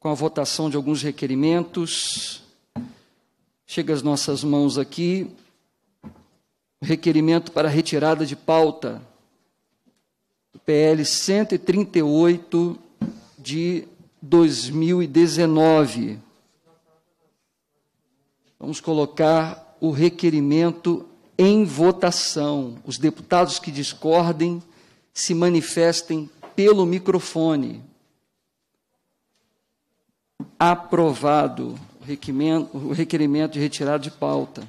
com a votação de alguns requerimentos. Chega às nossas mãos aqui requerimento para retirada de pauta do PL 138 de 2019. Vamos colocar o requerimento em votação. Os deputados que discordem se manifestem pelo microfone aprovado o requerimento, o requerimento de retirada de pauta.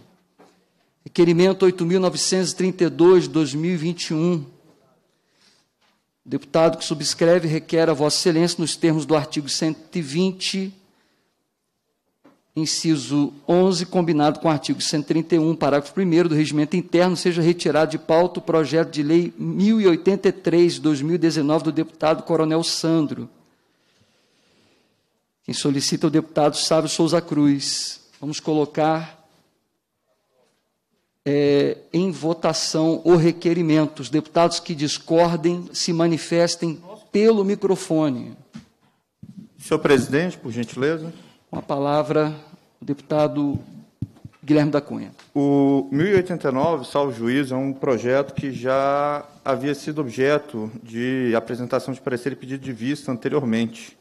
Requerimento 8.932, 2021. O deputado que subscreve requer a Vossa Excelência, nos termos do artigo 120, inciso 11, combinado com o artigo 131, parágrafo 1 do Regimento Interno, seja retirado de pauta o projeto de lei 1083, 2019, do deputado Coronel Sandro quem solicita é o deputado Sávio Souza Cruz. Vamos colocar é, em votação o requerimento. Os deputados que discordem se manifestem pelo microfone. Senhor presidente, por gentileza. Com a palavra, o deputado Guilherme da Cunha. O 1089, salvo juízo, é um projeto que já havia sido objeto de apresentação de parecer e pedido de vista anteriormente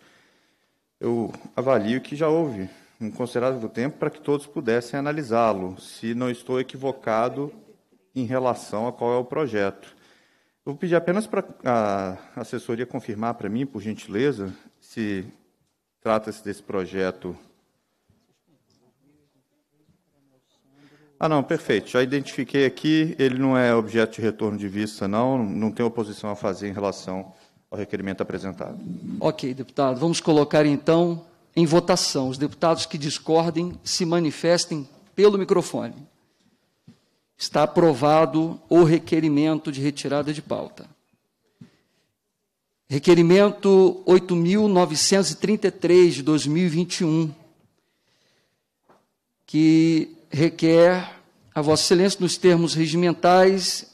eu avalio que já houve um considerável tempo para que todos pudessem analisá-lo, se não estou equivocado em relação a qual é o projeto. vou pedir apenas para a assessoria confirmar para mim, por gentileza, se trata-se desse projeto. Ah, não, perfeito. Já identifiquei aqui, ele não é objeto de retorno de vista, não, não tem oposição a fazer em relação ao requerimento apresentado. Ok, deputado. Vamos colocar então em votação. Os deputados que discordem se manifestem pelo microfone. Está aprovado o requerimento de retirada de pauta. Requerimento 8.933 de 2021, que requer a Vossa Excelência, nos termos regimentais,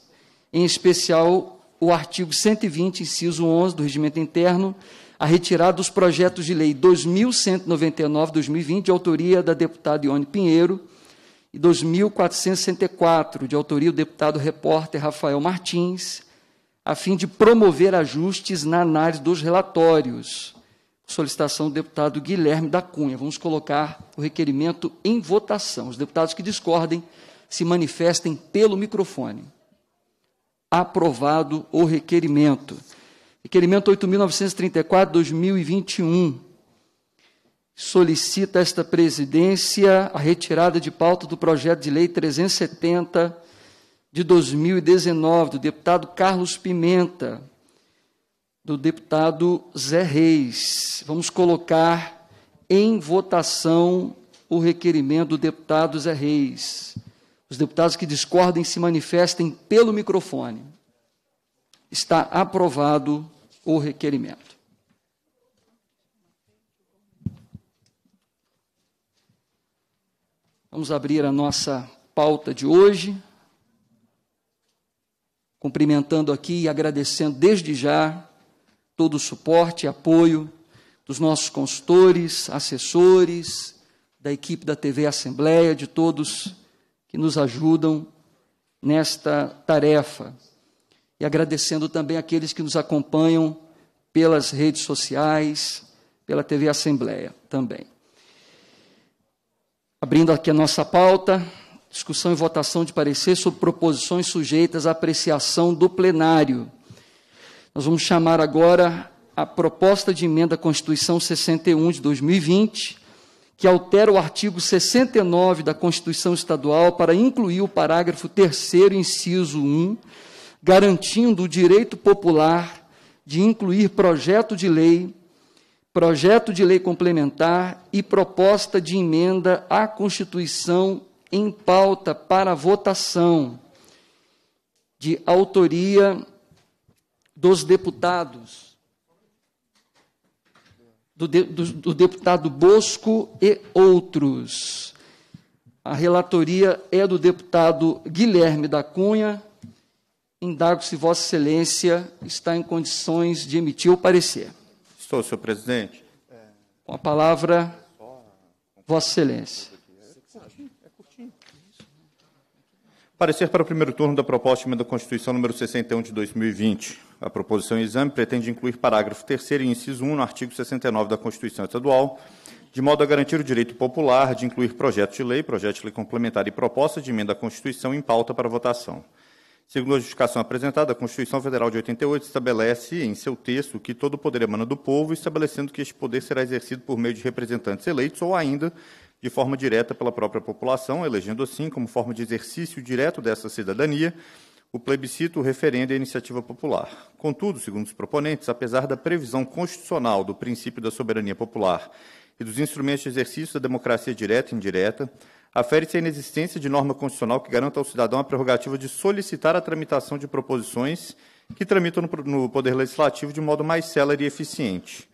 em especial o artigo 120, inciso 11 do Regimento Interno, a retirada dos projetos de lei 2199-2020, de autoria da deputada Ione Pinheiro, e 2464, de autoria do deputado repórter Rafael Martins, a fim de promover ajustes na análise dos relatórios. Solicitação do deputado Guilherme da Cunha. Vamos colocar o requerimento em votação. Os deputados que discordem se manifestem pelo microfone aprovado o requerimento. Requerimento 8.934-2021 solicita esta presidência a retirada de pauta do projeto de lei 370 de 2019 do deputado Carlos Pimenta, do deputado Zé Reis. Vamos colocar em votação o requerimento do deputado Zé Reis. Os deputados que discordem se manifestem pelo microfone. Está aprovado o requerimento. Vamos abrir a nossa pauta de hoje, cumprimentando aqui e agradecendo desde já todo o suporte e apoio dos nossos consultores, assessores, da equipe da TV Assembleia, de todos que nos ajudam nesta tarefa. E agradecendo também aqueles que nos acompanham pelas redes sociais, pela TV Assembleia também. Abrindo aqui a nossa pauta, discussão e votação de parecer sobre proposições sujeitas à apreciação do plenário. Nós vamos chamar agora a proposta de emenda à Constituição 61 de 2020 que altera o artigo 69 da Constituição Estadual para incluir o parágrafo 3, inciso 1, garantindo o direito popular de incluir projeto de lei, projeto de lei complementar e proposta de emenda à Constituição em pauta para votação, de autoria dos deputados do, do, do deputado Bosco e outros. A relatoria é do deputado Guilherme da Cunha. Indago se Vossa Excelência está em condições de emitir o parecer. Estou, senhor presidente. Com a palavra, Vossa Excelência. Parecer para o primeiro turno da proposta de emenda à Constituição número 61 de 2020. A proposição em exame pretende incluir parágrafo 3 e inciso 1 no artigo 69 da Constituição Estadual, de modo a garantir o direito popular de incluir projeto de lei, projeto de lei complementar e proposta de emenda à Constituição em pauta para votação. Segundo a justificação apresentada, a Constituição Federal de 88 estabelece em seu texto que todo o poder emana do povo, estabelecendo que este poder será exercido por meio de representantes eleitos ou ainda de forma direta pela própria população, elegendo assim, como forma de exercício direto dessa cidadania, o plebiscito, o referendo e a iniciativa popular. Contudo, segundo os proponentes, apesar da previsão constitucional do princípio da soberania popular e dos instrumentos de exercício da democracia direta e indireta, afere-se a inexistência de norma constitucional que garanta ao cidadão a prerrogativa de solicitar a tramitação de proposições que tramitam no Poder Legislativo de modo mais célere e eficiente.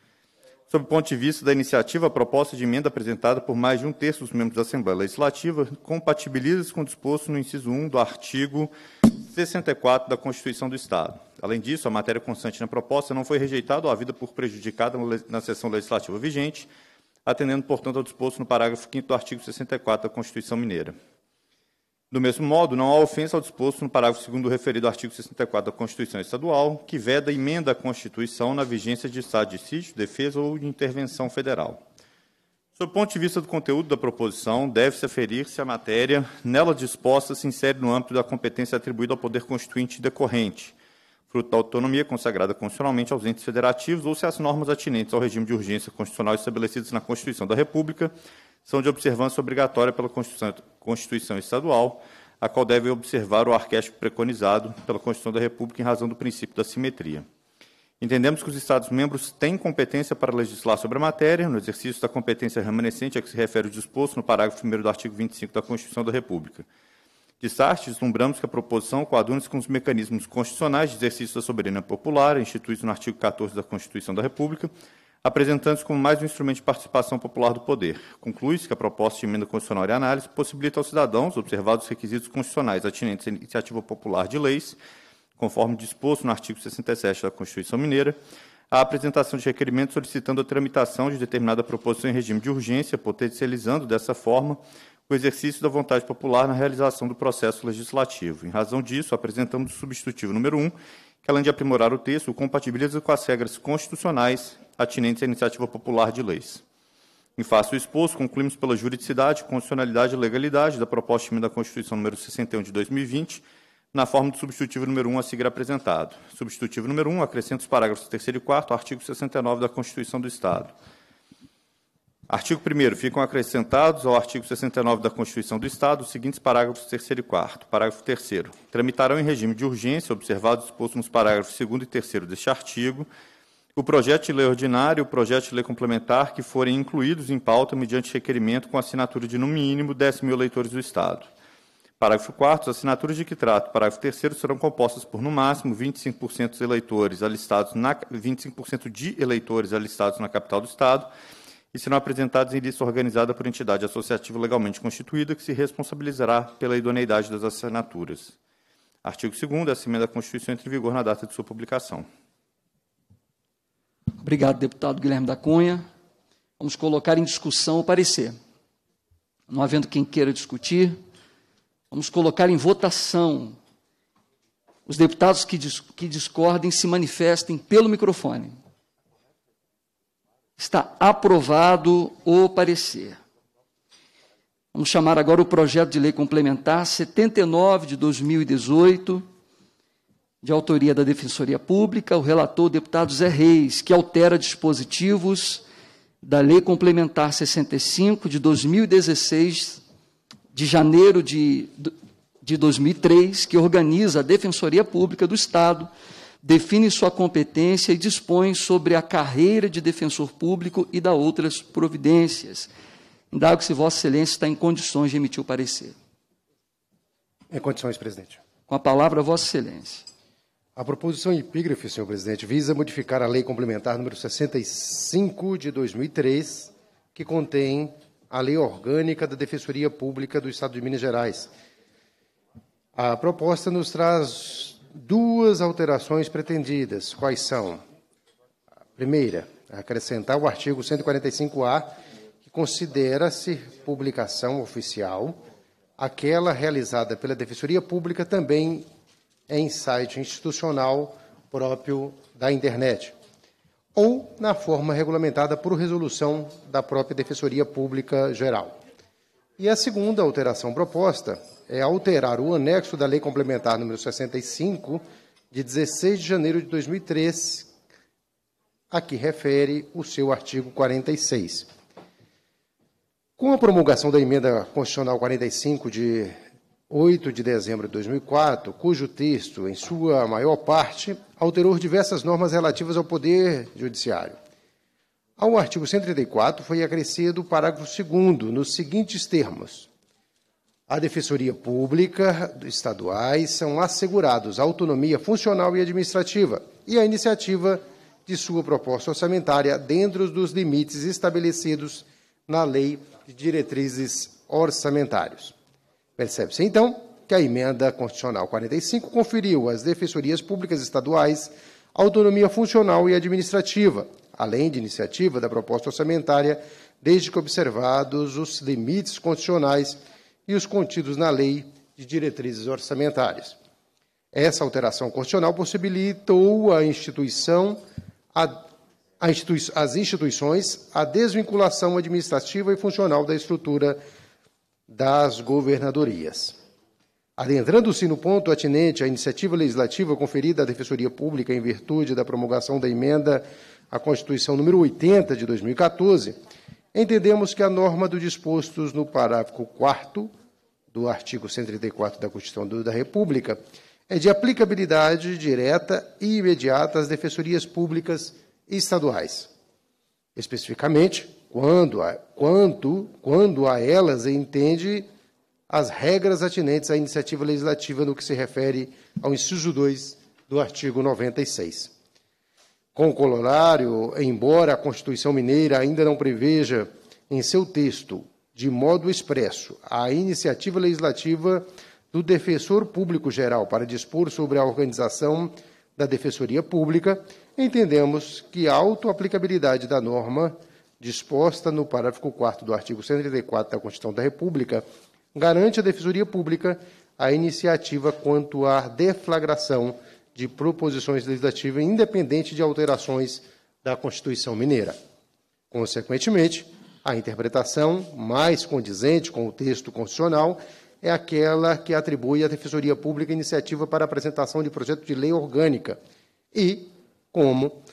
Sob o ponto de vista da iniciativa, a proposta de emenda apresentada por mais de um terço dos membros da Assembleia Legislativa compatibiliza-se com o disposto no inciso 1 do artigo 64 da Constituição do Estado. Além disso, a matéria constante na proposta não foi rejeitada ou havida por prejudicada na sessão legislativa vigente, atendendo, portanto, ao disposto no parágrafo 5 do artigo 64 da Constituição Mineira. Do mesmo modo, não há ofensa ao disposto no parágrafo 2 do referido artigo 64 da Constituição Estadual, que veda emenda a Constituição na vigência de estado de sítio, defesa ou de intervenção federal. Sob o ponto de vista do conteúdo da proposição, deve-se aferir se a matéria nela disposta se insere no âmbito da competência atribuída ao Poder Constituinte decorrente, fruto da autonomia consagrada constitucionalmente aos entes federativos ou se as normas atinentes ao regime de urgência constitucional estabelecidas na Constituição da República são de observância obrigatória pela Constituição Estadual, a qual deve observar o arquétipo preconizado pela Constituição da República em razão do princípio da simetria. Entendemos que os Estados-membros têm competência para legislar sobre a matéria, no exercício da competência remanescente a que se refere o disposto no parágrafo 1 do artigo 25 da Constituição da República. De Sartre, deslumbramos que a proposição coaduna-se com os mecanismos constitucionais de exercício da soberania popular, instituídos no artigo 14 da Constituição da República, apresentando-se como mais um instrumento de participação popular do poder. Conclui-se que a proposta de emenda constitucional e análise possibilita aos cidadãos, observados os requisitos constitucionais atinentes à iniciativa popular de leis, conforme disposto no artigo 67 da Constituição Mineira, a apresentação de requerimento solicitando a tramitação de determinada proposição em regime de urgência, potencializando dessa forma o exercício da vontade popular na realização do processo legislativo. Em razão disso, apresentamos o substitutivo número 1, que além de aprimorar o texto, compatibiliza com as regras constitucionais atinentes à iniciativa popular de leis. Em face do exposto, concluímos pela juridicidade, constitucionalidade e legalidade da proposta de emenda à Constituição número 61 de 2020, na forma do substitutivo número 1 a seguir apresentado. Substitutivo número 1 acrescenta os parágrafos 3 e 4 ao artigo 69 da Constituição do Estado. Artigo 1 ficam acrescentados ao artigo 69 da Constituição do Estado os seguintes parágrafos 3 e 4. Parágrafo 3 Tramitarão em regime de urgência, observados expostos nos parágrafos 2 e 3 deste artigo, o projeto de lei ordinário e o projeto de lei complementar que forem incluídos em pauta mediante requerimento com assinatura de, no mínimo, 10 mil eleitores do Estado. Parágrafo 4. As assinaturas de que trato, parágrafo 3 serão compostas por, no máximo, 25% dos eleitores alistados na 25% de eleitores alistados na capital do Estado e serão apresentados em lista organizada por entidade associativa legalmente constituída que se responsabilizará pela idoneidade das assinaturas. Artigo 2 Essa emenda à Constituição entra em vigor na data de sua publicação. Obrigado, deputado Guilherme da Cunha. Vamos colocar em discussão o parecer. Não havendo quem queira discutir, vamos colocar em votação. Os deputados que, dis que discordem se manifestem pelo microfone. Está aprovado o parecer. Vamos chamar agora o projeto de lei complementar 79 de 2018 de autoria da Defensoria Pública, o relator, deputado Zé Reis, que altera dispositivos da Lei Complementar 65 de 2016, de janeiro de, de 2003, que organiza a Defensoria Pública do Estado, define sua competência e dispõe sobre a carreira de defensor público e da outras providências. Indago se Vossa Excelência está em condições de emitir o parecer. Em condições, presidente. Com a palavra, Vossa Excelência. A proposição epígrafe, senhor presidente, visa modificar a Lei Complementar número 65 de 2003, que contém a Lei Orgânica da Defensoria Pública do Estado de Minas Gerais. A proposta nos traz duas alterações pretendidas. Quais são? A primeira, acrescentar o artigo 145-A, que considera-se publicação oficial aquela realizada pela Defensoria Pública também em é site institucional próprio da internet, ou na forma regulamentada por resolução da própria Defensoria Pública Geral. E a segunda alteração proposta é alterar o anexo da Lei Complementar número 65, de 16 de janeiro de 2003, a que refere o seu artigo 46. Com a promulgação da emenda constitucional 45 de 8 de dezembro de 2004, cujo texto, em sua maior parte, alterou diversas normas relativas ao Poder Judiciário. Ao artigo 134 foi acrescido o parágrafo 2 nos seguintes termos: A Defensoria Pública estaduais são assegurados a autonomia funcional e administrativa e a iniciativa de sua proposta orçamentária dentro dos limites estabelecidos na Lei de Diretrizes Orçamentárias. Percebe-se, então, que a emenda constitucional 45 conferiu às defensorias públicas estaduais autonomia funcional e administrativa, além de iniciativa da proposta orçamentária, desde que observados os limites constitucionais e os contidos na lei de diretrizes orçamentárias. Essa alteração constitucional possibilitou a instituição, a, a institui as instituições, a desvinculação administrativa e funcional da estrutura das governadorias. Adentrando-se no ponto atinente à iniciativa legislativa conferida à Defensoria Pública em virtude da promulgação da emenda à Constituição número 80 de 2014, entendemos que a norma do dispostos no parágrafo 4 do artigo 134 da Constituição da República é de aplicabilidade direta e imediata às defensorias públicas estaduais. Especificamente, quando a, quanto, quando a elas entende as regras atinentes à iniciativa legislativa no que se refere ao inciso 2 do artigo 96. Com o colorário, embora a Constituição Mineira ainda não preveja em seu texto, de modo expresso, a iniciativa legislativa do Defensor Público Geral para dispor sobre a organização da Defensoria Pública, entendemos que a autoaplicabilidade da norma disposta no parágrafo 4 do artigo 134 da Constituição da República, garante à Defensoria Pública a iniciativa quanto à deflagração de proposições legislativas independente de alterações da Constituição Mineira. Consequentemente, a interpretação mais condizente com o texto constitucional é aquela que atribui à Defensoria Pública iniciativa para apresentação de projeto de lei orgânica e, como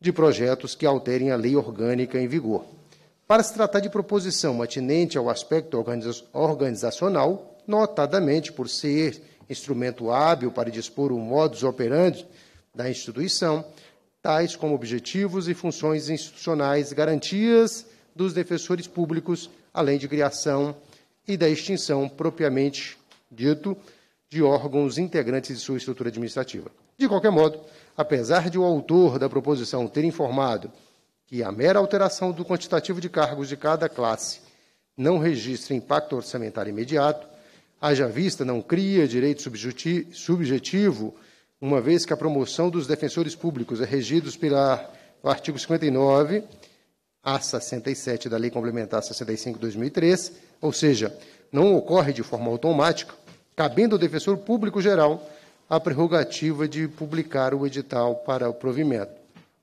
de projetos que alterem a lei orgânica em vigor. Para se tratar de proposição atinente ao aspecto organizacional, notadamente por ser instrumento hábil para dispor o modus operandi da instituição, tais como objetivos e funções institucionais, garantias dos defensores públicos, além de criação e da extinção propriamente dito de órgãos integrantes de sua estrutura administrativa. De qualquer modo, apesar de o autor da proposição ter informado que a mera alteração do quantitativo de cargos de cada classe não registra impacto orçamentário imediato, haja vista não cria direito subjetivo, uma vez que a promoção dos defensores públicos é regida pelo artigo 59 a 67 da Lei Complementar 65 de 2003, ou seja, não ocorre de forma automática, cabendo ao defensor público geral a prerrogativa de publicar o edital para o provimento.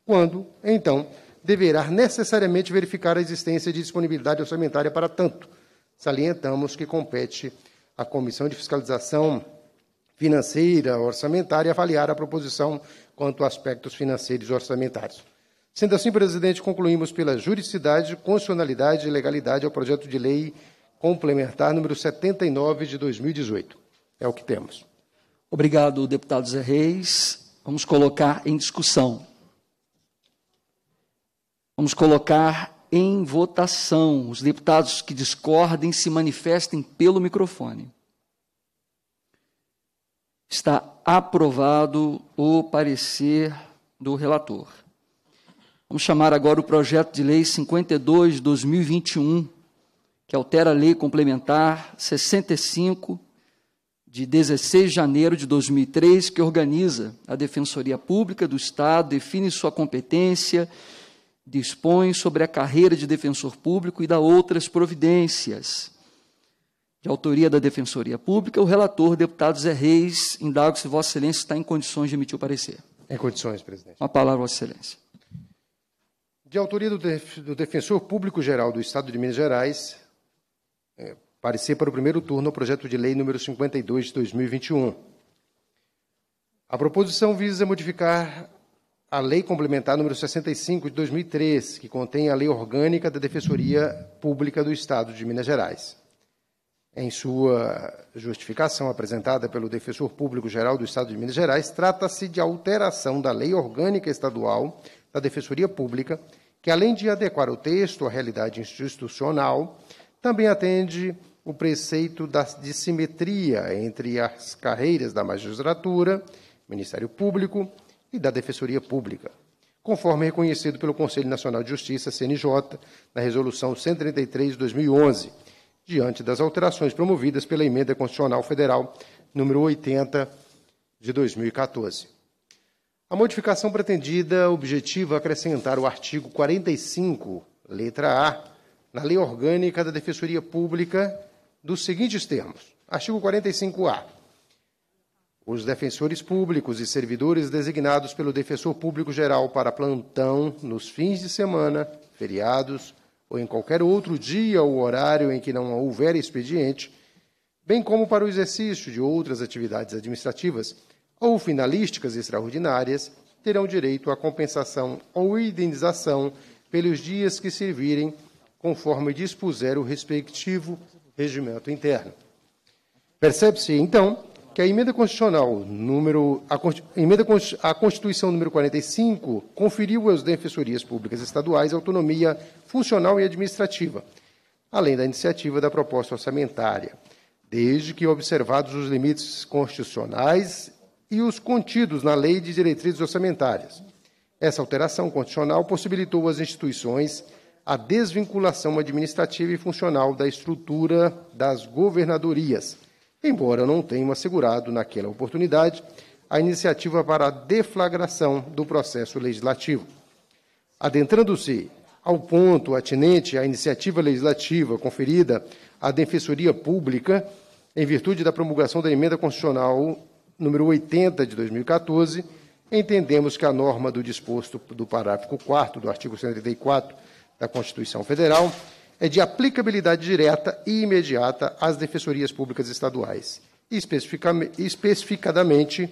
Quando, então, deverá necessariamente verificar a existência de disponibilidade orçamentária para tanto. Salientamos que compete à Comissão de Fiscalização Financeira Orçamentária avaliar a proposição quanto a aspectos financeiros orçamentários. Sendo assim, presidente, concluímos pela juridicidade, constitucionalidade e legalidade ao projeto de lei complementar número 79 de 2018. É o que temos. Obrigado, deputado Zé Reis. Vamos colocar em discussão. Vamos colocar em votação. Os deputados que discordem se manifestem pelo microfone. Está aprovado o parecer do relator. Vamos chamar agora o projeto de lei 52 2021, que altera a lei complementar 65 de 16 de janeiro de 2003, que organiza a Defensoria Pública do Estado, define sua competência, dispõe sobre a carreira de defensor público e dá outras providências. De autoria da Defensoria Pública, o relator, deputado Zé Reis, indago se Vossa Excelência está em condições de emitir o parecer. Em condições, presidente. Uma palavra, Vossa Excelência. De autoria do, Def do Defensor Público Geral do Estado de Minas Gerais, Parecer para o primeiro turno ao projeto de lei número 52 de 2021. A proposição visa modificar a Lei Complementar número 65 de 2003, que contém a Lei Orgânica da Defensoria Pública do Estado de Minas Gerais. Em sua justificação apresentada pelo Defensor Público Geral do Estado de Minas Gerais, trata-se de alteração da Lei Orgânica Estadual da Defensoria Pública, que além de adequar o texto à realidade institucional, também atende o preceito da, de simetria entre as carreiras da magistratura, Ministério Público e da Defensoria Pública, conforme reconhecido pelo Conselho Nacional de Justiça, CNJ, na Resolução 133 de 2011, diante das alterações promovidas pela Emenda Constitucional Federal número 80 de 2014. A modificação pretendida objetiva acrescentar o artigo 45, letra A, na Lei Orgânica da Defensoria Pública dos seguintes termos: artigo 45-A. Os defensores públicos e servidores designados pelo defensor público geral para plantão nos fins de semana, feriados ou em qualquer outro dia ou horário em que não houver expediente, bem como para o exercício de outras atividades administrativas ou finalísticas extraordinárias, terão direito à compensação ou indenização pelos dias que servirem, conforme dispuser o respectivo regimento interno. Percebe-se, então, que a emenda constitucional número a, emenda a Constituição número 45 conferiu às defensorias públicas estaduais autonomia funcional e administrativa, além da iniciativa da proposta orçamentária, desde que observados os limites constitucionais e os contidos na Lei de Diretrizes Orçamentárias. Essa alteração constitucional possibilitou às instituições a desvinculação administrativa e funcional da estrutura das governadorias, embora não tenham assegurado, naquela oportunidade, a iniciativa para a deflagração do processo legislativo. Adentrando-se ao ponto atinente à iniciativa legislativa conferida à Defensoria Pública, em virtude da promulgação da Emenda Constitucional número 80 de 2014, entendemos que a norma do disposto do parágrafo 4 do artigo 134 da Constituição Federal é de aplicabilidade direta e imediata às defensorias públicas estaduais, especificadamente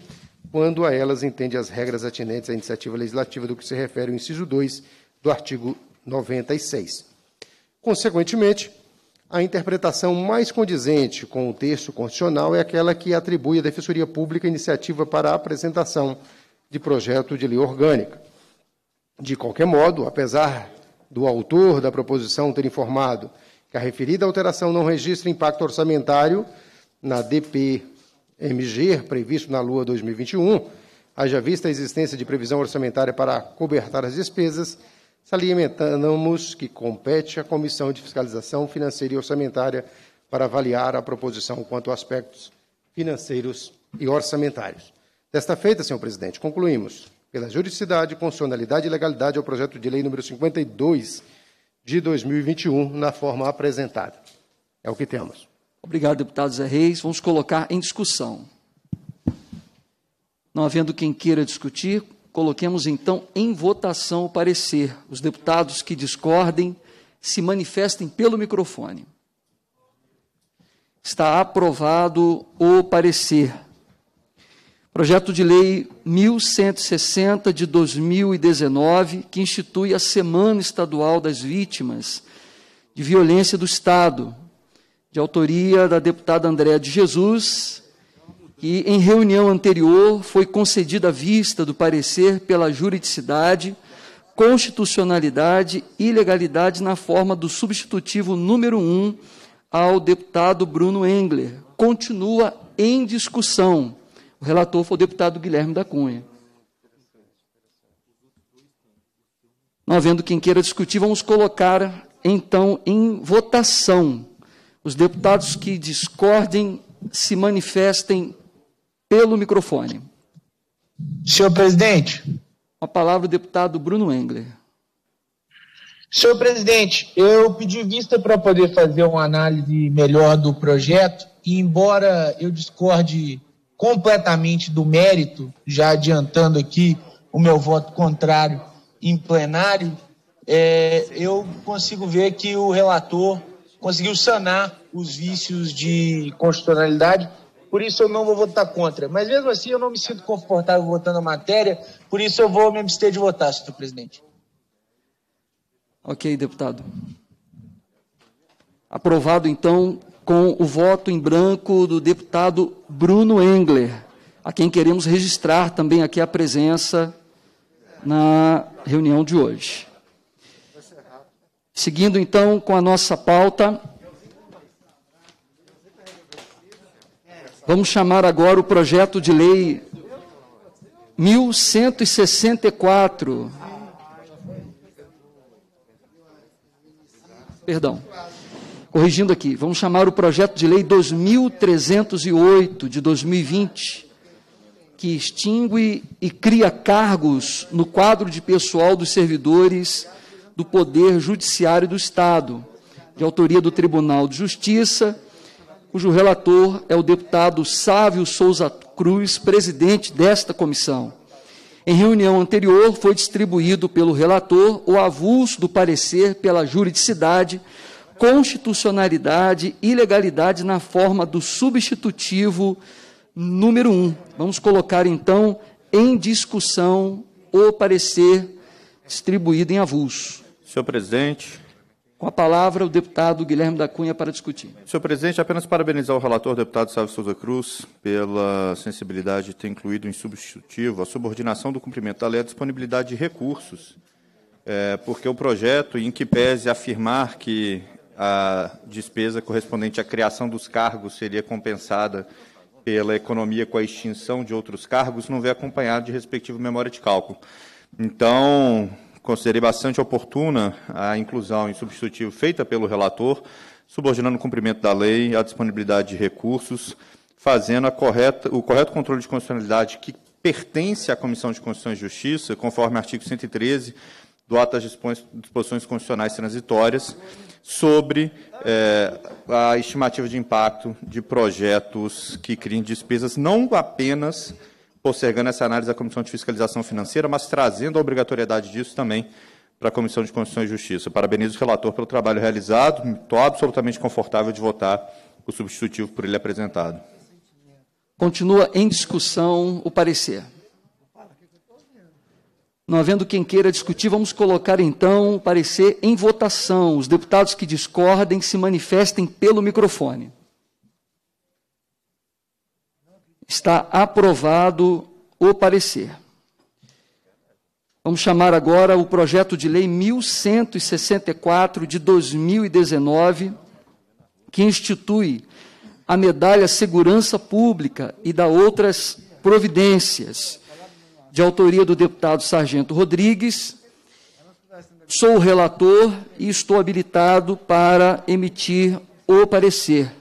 quando a elas entende as regras atinentes à iniciativa legislativa do que se refere o inciso 2 do artigo 96. Consequentemente, a interpretação mais condizente com o texto constitucional é aquela que atribui à Defensoria Pública iniciativa para a apresentação de projeto de lei orgânica. De qualquer modo, apesar do autor da proposição ter informado que a referida alteração não registra impacto orçamentário na DPMG previsto na Lua 2021, haja vista a existência de previsão orçamentária para cobertar as despesas, salientamos que compete à Comissão de Fiscalização Financeira e Orçamentária para avaliar a proposição quanto a aspectos financeiros e orçamentários. Desta feita, senhor presidente, concluímos pela juridicidade, constitucionalidade e legalidade ao projeto de lei número 52 de 2021, na forma apresentada. É o que temos. Obrigado, deputado Zé Reis. Vamos colocar em discussão. Não havendo quem queira discutir, coloquemos então em votação o parecer. Os deputados que discordem se manifestem pelo microfone. Está aprovado o parecer. Projeto de Lei 1160 de 2019, que institui a Semana Estadual das Vítimas de Violência do Estado, de autoria da deputada Andréa de Jesus, que em reunião anterior foi concedida a vista do parecer pela juridicidade, constitucionalidade e legalidade na forma do substitutivo número 1 ao deputado Bruno Engler. Continua em discussão o relator foi o deputado Guilherme da Cunha. Não havendo quem queira discutir, vamos colocar então em votação. Os deputados que discordem se manifestem pelo microfone. Senhor presidente. A palavra o deputado Bruno Engler. Senhor presidente, eu pedi vista para poder fazer uma análise melhor do projeto, e embora eu discorde completamente do mérito, já adiantando aqui o meu voto contrário em plenário, é, eu consigo ver que o relator conseguiu sanar os vícios de constitucionalidade, por isso eu não vou votar contra. Mas mesmo assim eu não me sinto confortável votando a matéria, por isso eu vou me abster de votar, senhor presidente. Ok, deputado. Aprovado, então, com o voto em branco do deputado Bruno Engler, a quem queremos registrar também aqui a presença na reunião de hoje. Seguindo então com a nossa pauta, vamos chamar agora o projeto de lei 1164. Perdão corrigindo aqui, vamos chamar o projeto de lei 2308 de 2020, que extingue e cria cargos no quadro de pessoal dos servidores do Poder Judiciário do Estado, de autoria do Tribunal de Justiça, cujo relator é o deputado Sávio Souza Cruz, presidente desta comissão. Em reunião anterior, foi distribuído pelo relator o avulso do parecer pela juridicidade constitucionalidade e legalidade na forma do substitutivo número 1. Um. Vamos colocar então em discussão o parecer distribuído em avulso. Senhor presidente, com a palavra, o deputado Guilherme da Cunha para discutir. Senhor presidente, apenas parabenizar o relator, deputado Sávio Souza Cruz, pela sensibilidade de ter incluído em substitutivo a subordinação do cumprimento da lei à disponibilidade de recursos, é, porque o projeto, em que pese afirmar que a despesa correspondente à criação dos cargos seria compensada pela economia com a extinção de outros cargos, não vem acompanhado de respectivo memória de cálculo. Então, considerei bastante oportuna a inclusão em substitutivo feita pelo relator, subordinando o cumprimento da lei à disponibilidade de recursos, fazendo correta, o correto controle de constitucionalidade que pertence à Comissão de Constituição e Justiça, conforme artigo 113 do Ato das Disposições Constitucionais Transitórias, sobre é, a estimativa de impacto de projetos que criem despesas, não apenas postergando essa análise da Comissão de Fiscalização Financeira, mas trazendo a obrigatoriedade disso também para a Comissão de Constituição e Justiça. Parabenizo o relator pelo trabalho realizado, estou absolutamente confortável de votar o substitutivo por ele apresentado. Continua em discussão o parecer. Não havendo quem queira discutir, vamos colocar então o parecer em votação. Os deputados que discordem se manifestem pelo microfone. Está aprovado o parecer. Vamos chamar agora o projeto de lei 1164 de 2019, que institui a medalha Segurança Pública e dá outras providências de autoria do deputado Sargento Rodrigues. Sou o relator e estou habilitado para emitir o parecer.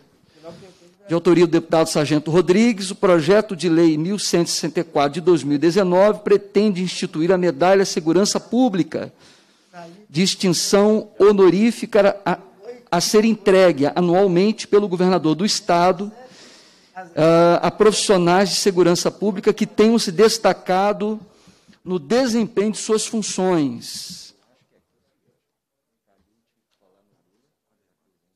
De autoria do deputado Sargento Rodrigues, o projeto de lei 1164 de 2019 pretende instituir a medalha Segurança Pública, distinção honorífica a, a ser entregue anualmente pelo governador do Estado a ah, profissionais de segurança pública que tenham se destacado no desempenho de suas funções.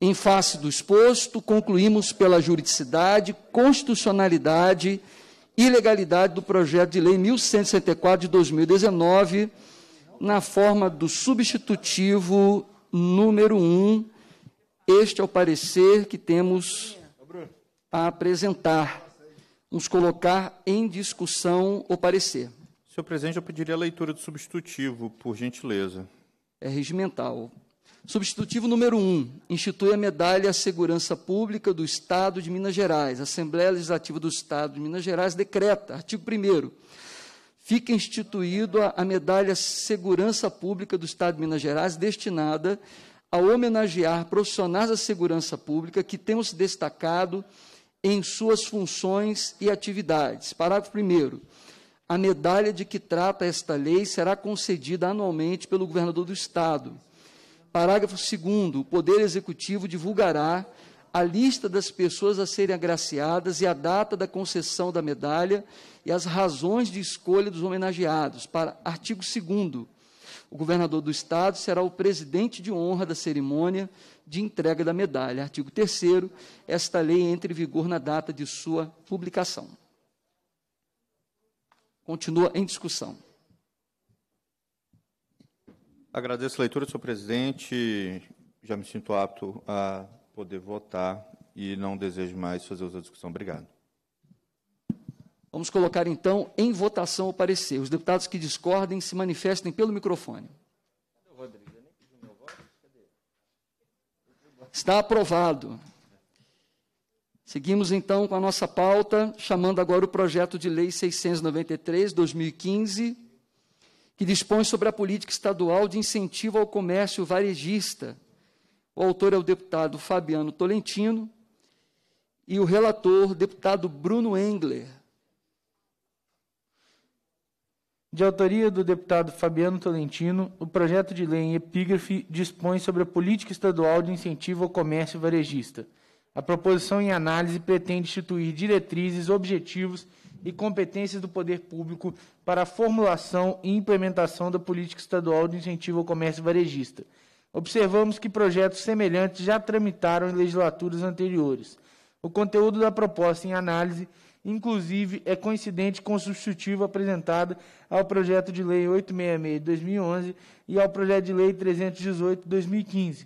Em face do exposto, concluímos pela juridicidade, constitucionalidade e legalidade do projeto de lei 1164 de 2019, na forma do substitutivo número 1. Este é o parecer que temos a apresentar, nos colocar em discussão o parecer. Senhor presidente, eu pediria a leitura do substitutivo, por gentileza. É regimental. Substitutivo número 1. Um, institui a medalha à Segurança Pública do Estado de Minas Gerais. Assembleia Legislativa do Estado de Minas Gerais decreta, artigo 1 fica instituído a, a medalha Segurança Pública do Estado de Minas Gerais, destinada a homenagear profissionais da segurança pública que tenham se destacado em suas funções e atividades. Parágrafo 1. A medalha de que trata esta lei será concedida anualmente pelo governador do Estado. Parágrafo 2. O Poder Executivo divulgará a lista das pessoas a serem agraciadas e a data da concessão da medalha e as razões de escolha dos homenageados. Para, artigo 2. O governador do Estado será o presidente de honra da cerimônia, de entrega da medalha. Artigo 3 esta lei entra em vigor na data de sua publicação. Continua em discussão. Agradeço a leitura, senhor presidente. Já me sinto apto a poder votar e não desejo mais fazer outra discussão. Obrigado. Vamos colocar então em votação o parecer. Os deputados que discordem se manifestem pelo microfone. Está aprovado. Seguimos então com a nossa pauta, chamando agora o projeto de lei 693/2015, que dispõe sobre a política estadual de incentivo ao comércio varejista. O autor é o deputado Fabiano Tolentino e o relator, deputado Bruno Engler. De autoria do deputado Fabiano Tolentino, o projeto de lei em epígrafe dispõe sobre a política estadual de incentivo ao comércio varejista. A proposição em análise pretende instituir diretrizes, objetivos e competências do poder público para a formulação e implementação da política estadual de incentivo ao comércio varejista. Observamos que projetos semelhantes já tramitaram em legislaturas anteriores. O conteúdo da proposta em análise inclusive é coincidente com o substitutivo apresentado ao projeto de lei 866 de 2011 e ao projeto de lei 318 de 2015.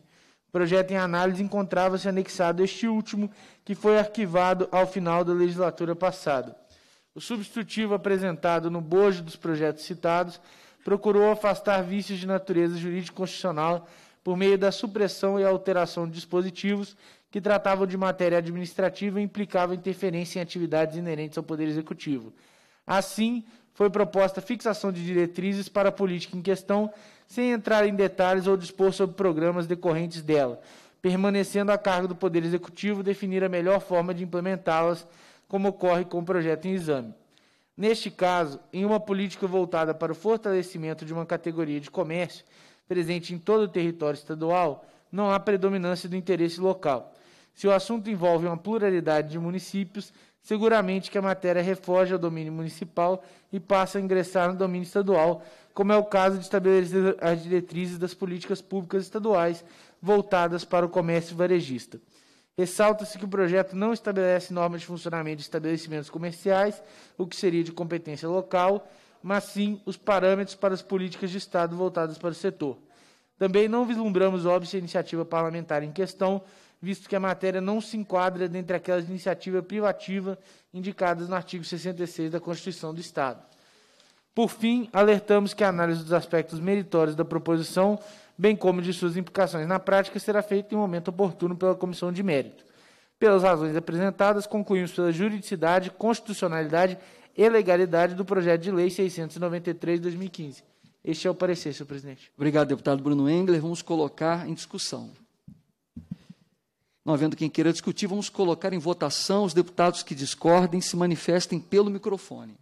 O projeto em análise encontrava-se anexado este último, que foi arquivado ao final da legislatura passada. O substitutivo apresentado no bojo dos projetos citados procurou afastar vícios de natureza jurídico-constitucional por meio da supressão e alteração de dispositivos que tratavam de matéria administrativa e implicavam interferência em atividades inerentes ao Poder Executivo. Assim, foi proposta fixação de diretrizes para a política em questão, sem entrar em detalhes ou dispor sobre programas decorrentes dela, permanecendo a cargo do Poder Executivo definir a melhor forma de implementá-las, como ocorre com o projeto em exame. Neste caso, em uma política voltada para o fortalecimento de uma categoria de comércio presente em todo o território estadual, não há predominância do interesse local. Se o assunto envolve uma pluralidade de municípios, seguramente que a matéria refoge ao domínio municipal e passa a ingressar no domínio estadual, como é o caso de estabelecer as diretrizes das políticas públicas estaduais voltadas para o comércio varejista. Ressalta-se que o projeto não estabelece normas de funcionamento de estabelecimentos comerciais, o que seria de competência local, mas sim os parâmetros para as políticas de Estado voltadas para o setor. Também não vislumbramos, óbvio, a iniciativa parlamentar em questão visto que a matéria não se enquadra dentre aquelas de iniciativa privativa indicadas no artigo 66 da Constituição do Estado. Por fim, alertamos que a análise dos aspectos meritórios da proposição, bem como de suas implicações na prática, será feita em momento oportuno pela Comissão de Mérito. Pelas razões apresentadas, concluímos pela juridicidade, constitucionalidade e legalidade do projeto de lei 693-2015. Este é o parecer, senhor presidente. Obrigado, deputado Bruno Engler. Vamos colocar em discussão. Não havendo quem queira discutir, vamos colocar em votação os deputados que discordem se manifestem pelo microfone.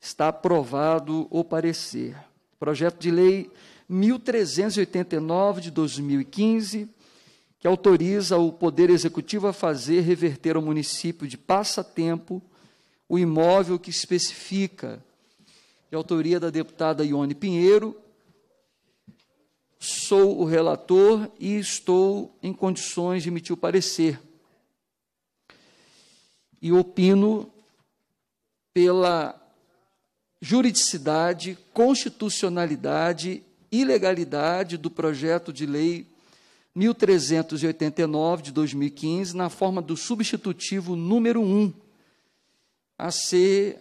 Está aprovado o parecer. Projeto de lei 1389 de 2015, que autoriza o Poder Executivo a fazer reverter ao município de Passatempo o imóvel que especifica, de autoria da deputada Ione Pinheiro, sou o relator e estou em condições de emitir o parecer. E opino pela juridicidade, constitucionalidade e legalidade do projeto de lei 1389 de 2015, na forma do substitutivo número 1 a ser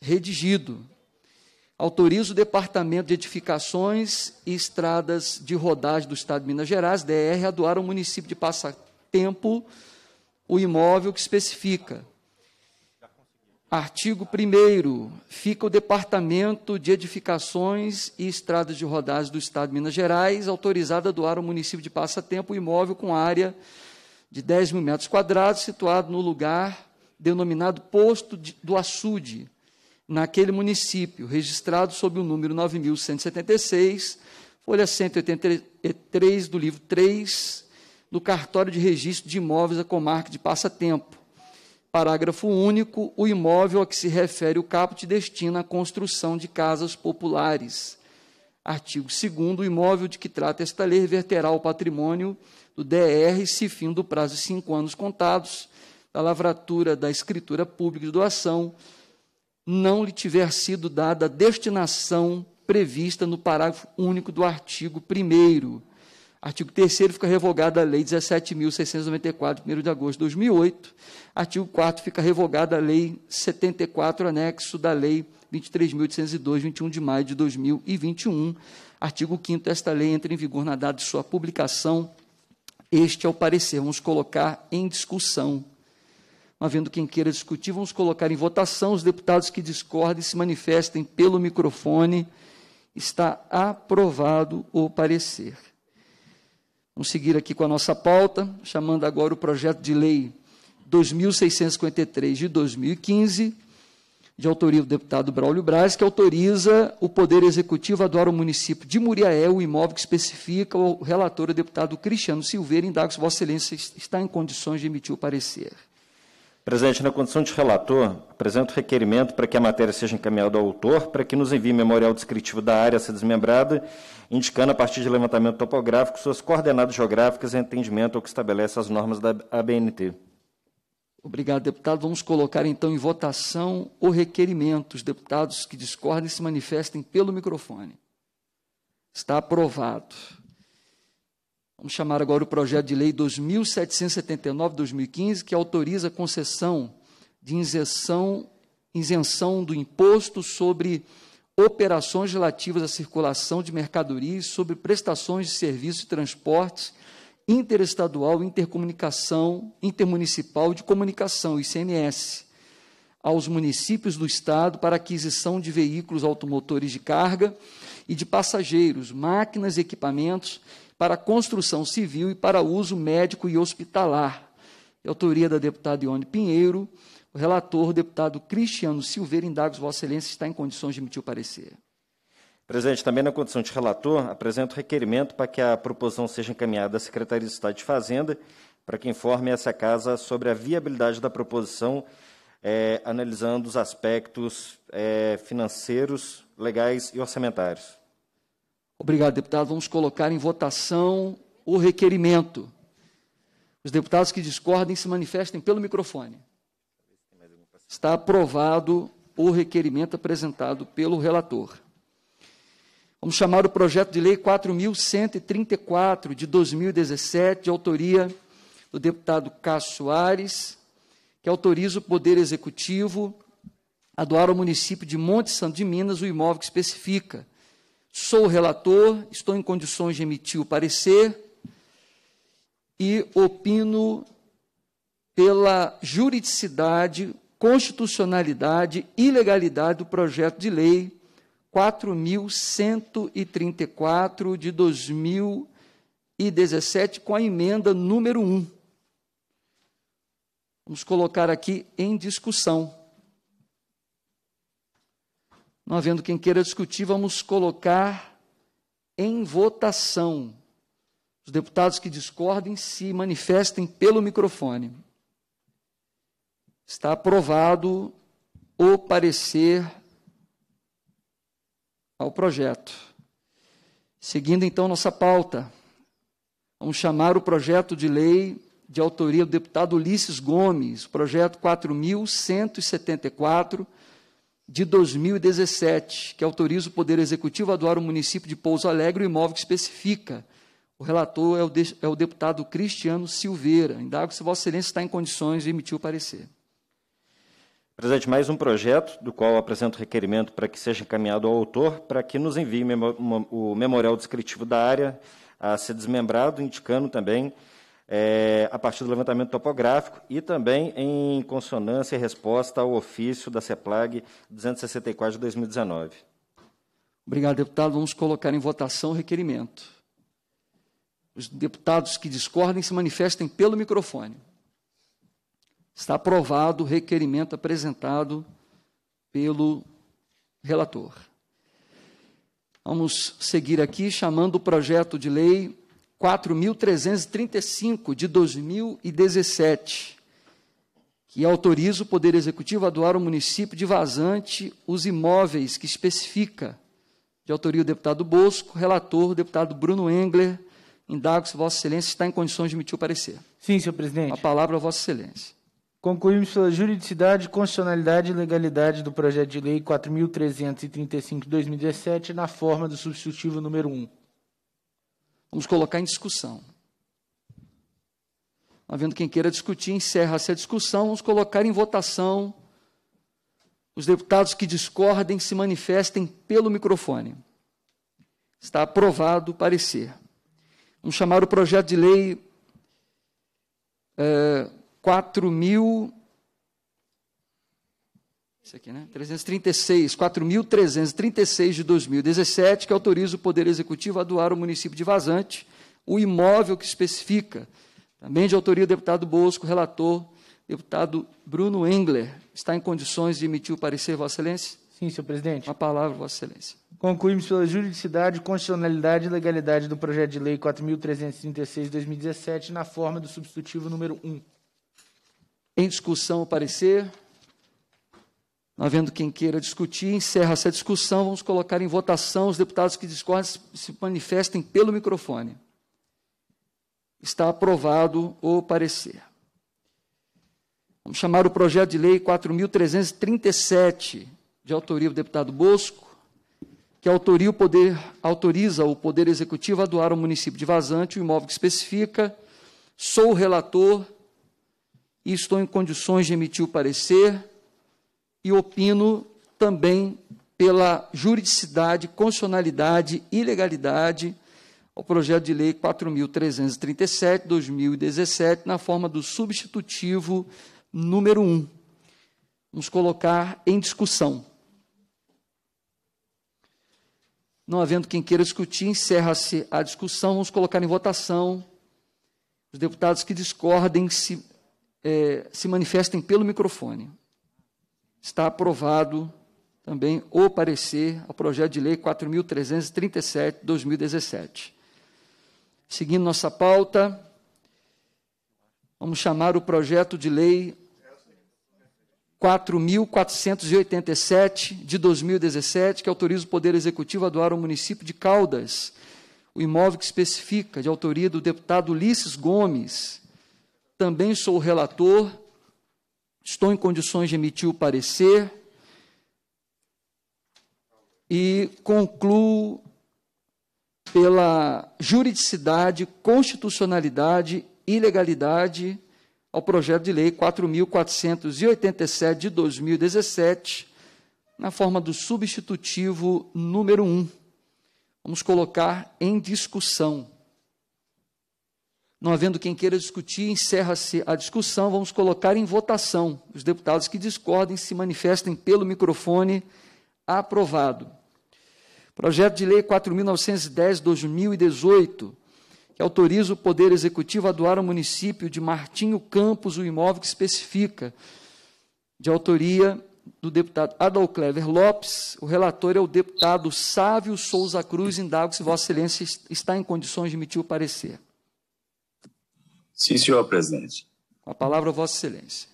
redigido, autoriza o Departamento de Edificações e Estradas de Rodagem do Estado de Minas Gerais, DR, a doar ao município de Passatempo o imóvel que especifica. Artigo 1 Fica o Departamento de Edificações e Estradas de Rodagem do Estado de Minas Gerais autorizado a doar ao município de Passatempo o imóvel com área de 10 mil metros quadrados, situado no lugar denominado Posto do Açude, naquele município, registrado sob o número 9176, folha 183 do livro 3, do cartório de registro de imóveis da comarca de Passatempo. Parágrafo único: o imóvel a que se refere o caput destina à construção de casas populares. Artigo 2 o imóvel de que trata esta lei reverterá o patrimônio do DR se fim do prazo de cinco anos contados da lavratura da escritura pública de doação não lhe tiver sido dada a destinação prevista no parágrafo único do artigo 1 Artigo 3 fica revogada a Lei 17.694, 1 de agosto de 2008. Artigo 4 fica revogada a Lei 74, anexo da Lei 23.802, 21 de maio de 2021. Artigo 5 esta lei entra em vigor na data de sua publicação. Este é o parecer. Vamos colocar em discussão havendo quem queira discutir, vamos colocar em votação os deputados que discordem se manifestem pelo microfone. Está aprovado o parecer. Vamos seguir aqui com a nossa pauta, chamando agora o projeto de lei 2653 de 2015, de autoria do deputado Braulio Braz, que autoriza o Poder Executivo a doar ao município de Muriaé o imóvel que especifica o relator, o deputado Cristiano Silveira, indaga se Vossa Excelência está em condições de emitir o parecer. Presidente, na condição de relator, apresento requerimento para que a matéria seja encaminhada ao autor, para que nos envie memorial descritivo da área a ser desmembrada, indicando a partir de levantamento topográfico suas coordenadas geográficas e entendimento ao que estabelece as normas da ABNT. Obrigado, deputado. Vamos colocar então em votação o requerimento. Os deputados que discordem se manifestem pelo microfone. Está aprovado. Vamos chamar agora o projeto de lei 2779-2015, que autoriza a concessão de isenção, isenção do imposto sobre operações relativas à circulação de mercadorias, sobre prestações de serviços de transportes interestadual, intercomunicação, intermunicipal de comunicação, ICMS, aos municípios do Estado para aquisição de veículos automotores de carga e de passageiros, máquinas e equipamentos para construção civil e para uso médico e hospitalar. É autoria da deputada Ione Pinheiro, o relator, o deputado Cristiano Silveira Indagos, Vossa Excelência, está em condições de emitir o parecer. Presidente, também na condição de relator, apresento requerimento para que a proposição seja encaminhada à Secretaria de Estado de Fazenda, para que informe essa casa sobre a viabilidade da proposição, é, analisando os aspectos é, financeiros, legais e orçamentários. Obrigado, deputado. Vamos colocar em votação o requerimento. Os deputados que discordem se manifestem pelo microfone. Está aprovado o requerimento apresentado pelo relator. Vamos chamar o projeto de lei 4134 de 2017, de autoria do deputado Cássio Soares, que autoriza o Poder Executivo a doar ao município de Monte Santo de Minas o imóvel que especifica sou o relator, estou em condições de emitir o parecer e opino pela juridicidade, constitucionalidade e legalidade do projeto de lei 4134 de 2017 com a emenda número 1. Vamos colocar aqui em discussão. Não havendo quem queira discutir, vamos colocar em votação. Os deputados que discordem se manifestem pelo microfone. Está aprovado o parecer ao projeto. Seguindo então nossa pauta, vamos chamar o projeto de lei de autoria do deputado Ulisses Gomes, projeto 4174 de 2017, que autoriza o Poder Executivo a doar o município de Pouso Alegre o imóvel que especifica. O relator é o, de, é o deputado Cristiano Silveira. Indago se Vossa Excelência está em condições de emitir o parecer. Presidente, mais um projeto, do qual apresento requerimento para que seja encaminhado ao autor, para que nos envie o memorial descritivo da área a ser desmembrado, indicando também é, a partir do levantamento topográfico e também em consonância e resposta ao ofício da CEPLAG 264 de 2019. Obrigado, deputado. Vamos colocar em votação o requerimento. Os deputados que discordem se manifestem pelo microfone. Está aprovado o requerimento apresentado pelo relator. Vamos seguir aqui chamando o projeto de lei 4.335 de 2017, que autoriza o Poder Executivo a doar ao município de Vazante os imóveis que especifica, de autoria do deputado Bosco, relator, o deputado Bruno Engler. Indago se Vossa Excelência está em condições de emitir o parecer. Sim, senhor presidente. A palavra a Vossa Excelência. Concluímos pela juridicidade, constitucionalidade e legalidade do projeto de lei 4.335 de 2017 na forma do substitutivo número 1. Vamos colocar em discussão. Havendo tá quem queira discutir, encerra-se a discussão. Vamos colocar em votação. Os deputados que discordem se manifestem pelo microfone. Está aprovado o parecer. Vamos chamar o projeto de lei é, eh, 4.000. Isso aqui, né? 336, 4.336 de 2017, que autoriza o Poder Executivo a doar ao município de Vazante o imóvel que especifica. Também de autoria do deputado Bosco, relator, deputado Bruno Engler. Está em condições de emitir o parecer, Vossa Excelência? Sim, senhor presidente. A palavra, Vossa Excelência. Concluímos pela juridicidade, constitucionalidade e legalidade do projeto de lei 4.336 de 2017, na forma do substitutivo número 1. Em discussão, o parecer. Não havendo quem queira discutir, encerra essa discussão. Vamos colocar em votação os deputados que discordam se manifestem pelo microfone. Está aprovado o parecer. Vamos chamar o projeto de lei 4.337, de autoria do deputado Bosco, que autoria o poder, autoriza o Poder Executivo a doar ao município de Vazante o imóvel que especifica. Sou o relator e estou em condições de emitir o parecer e opino também pela juridicidade, constitucionalidade e legalidade ao projeto de lei 4.337, 2017, na forma do substitutivo número 1. Vamos colocar em discussão. Não havendo quem queira discutir, encerra-se a discussão. Vamos colocar em votação. Os deputados que discordem se, é, se manifestem pelo microfone está aprovado também o parecer ao projeto de lei 4.337 de 2017. Seguindo nossa pauta, vamos chamar o projeto de lei 4.487 de 2017, que autoriza o Poder Executivo a doar ao município de Caldas o imóvel que especifica, de autoria do deputado Ulisses Gomes. Também sou o relator estou em condições de emitir o parecer e concluo pela juridicidade, constitucionalidade e legalidade ao projeto de lei 4487 de 2017, na forma do substitutivo número 1. Vamos colocar em discussão. Não havendo quem queira discutir, encerra-se a discussão. Vamos colocar em votação. Os deputados que discordem se manifestem pelo microfone. Aprovado. Projeto de Lei 4.910-2018, que autoriza o Poder Executivo a doar ao município de Martinho Campos o imóvel que especifica, de autoria do deputado Clever Lopes. O relator é o deputado Sávio Souza Cruz. Indago se Vossa Excelência está em condições de emitir o parecer. Sim, senhor presidente. A palavra, é Vossa Excelência.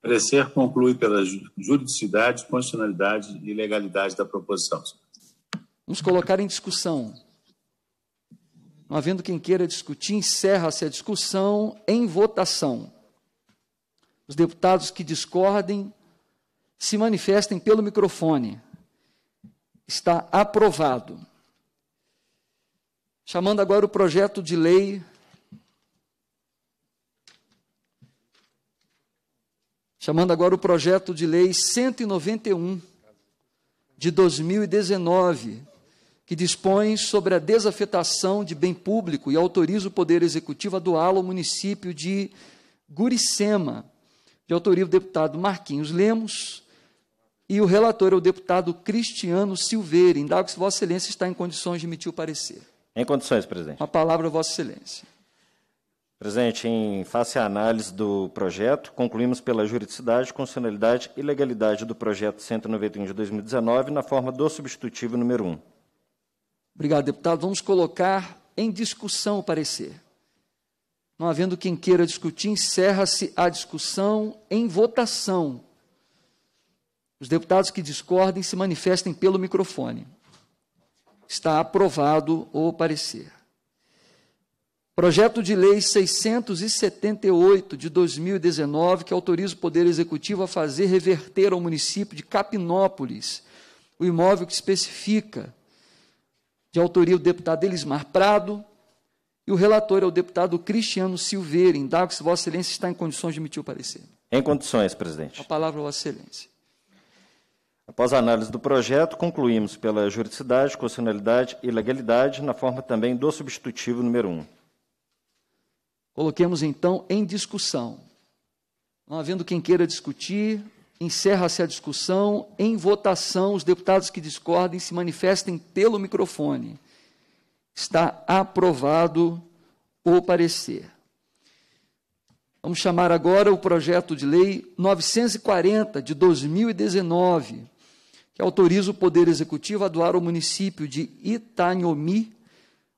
Parecer conclui pela juridicidade, constitucionalidade e legalidade da proposição. Vamos colocar em discussão. Não havendo quem queira discutir, encerra-se a discussão em votação. Os deputados que discordem se manifestem pelo microfone. Está aprovado. Chamando agora o projeto de lei chamando agora o projeto de lei 191 de 2019, que dispõe sobre a desafetação de bem público e autoriza o Poder Executivo a doá-lo ao município de Guricema, de autoria do deputado Marquinhos Lemos, e o relator é o deputado Cristiano Silveira. Indago se Vossa Excelência está em condições de emitir o parecer. Em condições, presidente. A palavra, Vossa Excelência. Presidente, em face à análise do projeto, concluímos pela juridicidade, constitucionalidade e legalidade do projeto 191 de 2019 na forma do substitutivo número 1. Obrigado, deputado. Vamos colocar em discussão o parecer. Não havendo quem queira discutir, encerra-se a discussão em votação. Os deputados que discordem se manifestem pelo microfone. Está aprovado o parecer. Projeto de Lei 678 de 2019, que autoriza o Poder Executivo a fazer reverter ao município de Capinópolis o imóvel que especifica, de autoria do deputado Elismar Prado, e o relator é o deputado Cristiano Silveira. Indago se Vossa Excelência está em condições de emitir o parecer. Em condições, presidente. A palavra, Vossa Excelência. Após a análise do projeto, concluímos pela juridicidade, constitucionalidade e legalidade, na forma também do substitutivo número 1. Coloquemos então em discussão. Não havendo quem queira discutir, encerra-se a discussão. Em votação, os deputados que discordem se manifestem pelo microfone. Está aprovado o parecer. Vamos chamar agora o projeto de lei 940 de 2019, que autoriza o Poder Executivo a doar ao município de Itanhomi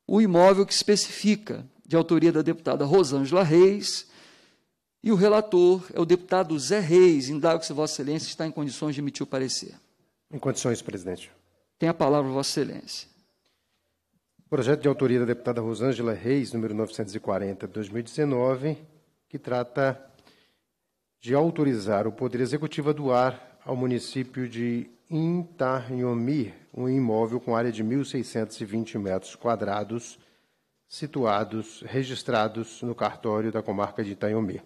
o imóvel que especifica de autoria da deputada Rosângela Reis, e o relator é o deputado Zé Reis. Indago se Vossa Excelência está em condições de emitir o parecer. Em condições, presidente. Tem a palavra, Vossa Excelência. Projeto de autoria da deputada Rosângela Reis, número 940, 2019, que trata de autorizar o Poder Executivo a doar ao município de Intarnhomi um imóvel com área de 1.620 metros quadrados situados, registrados no cartório da comarca de Itanhomi.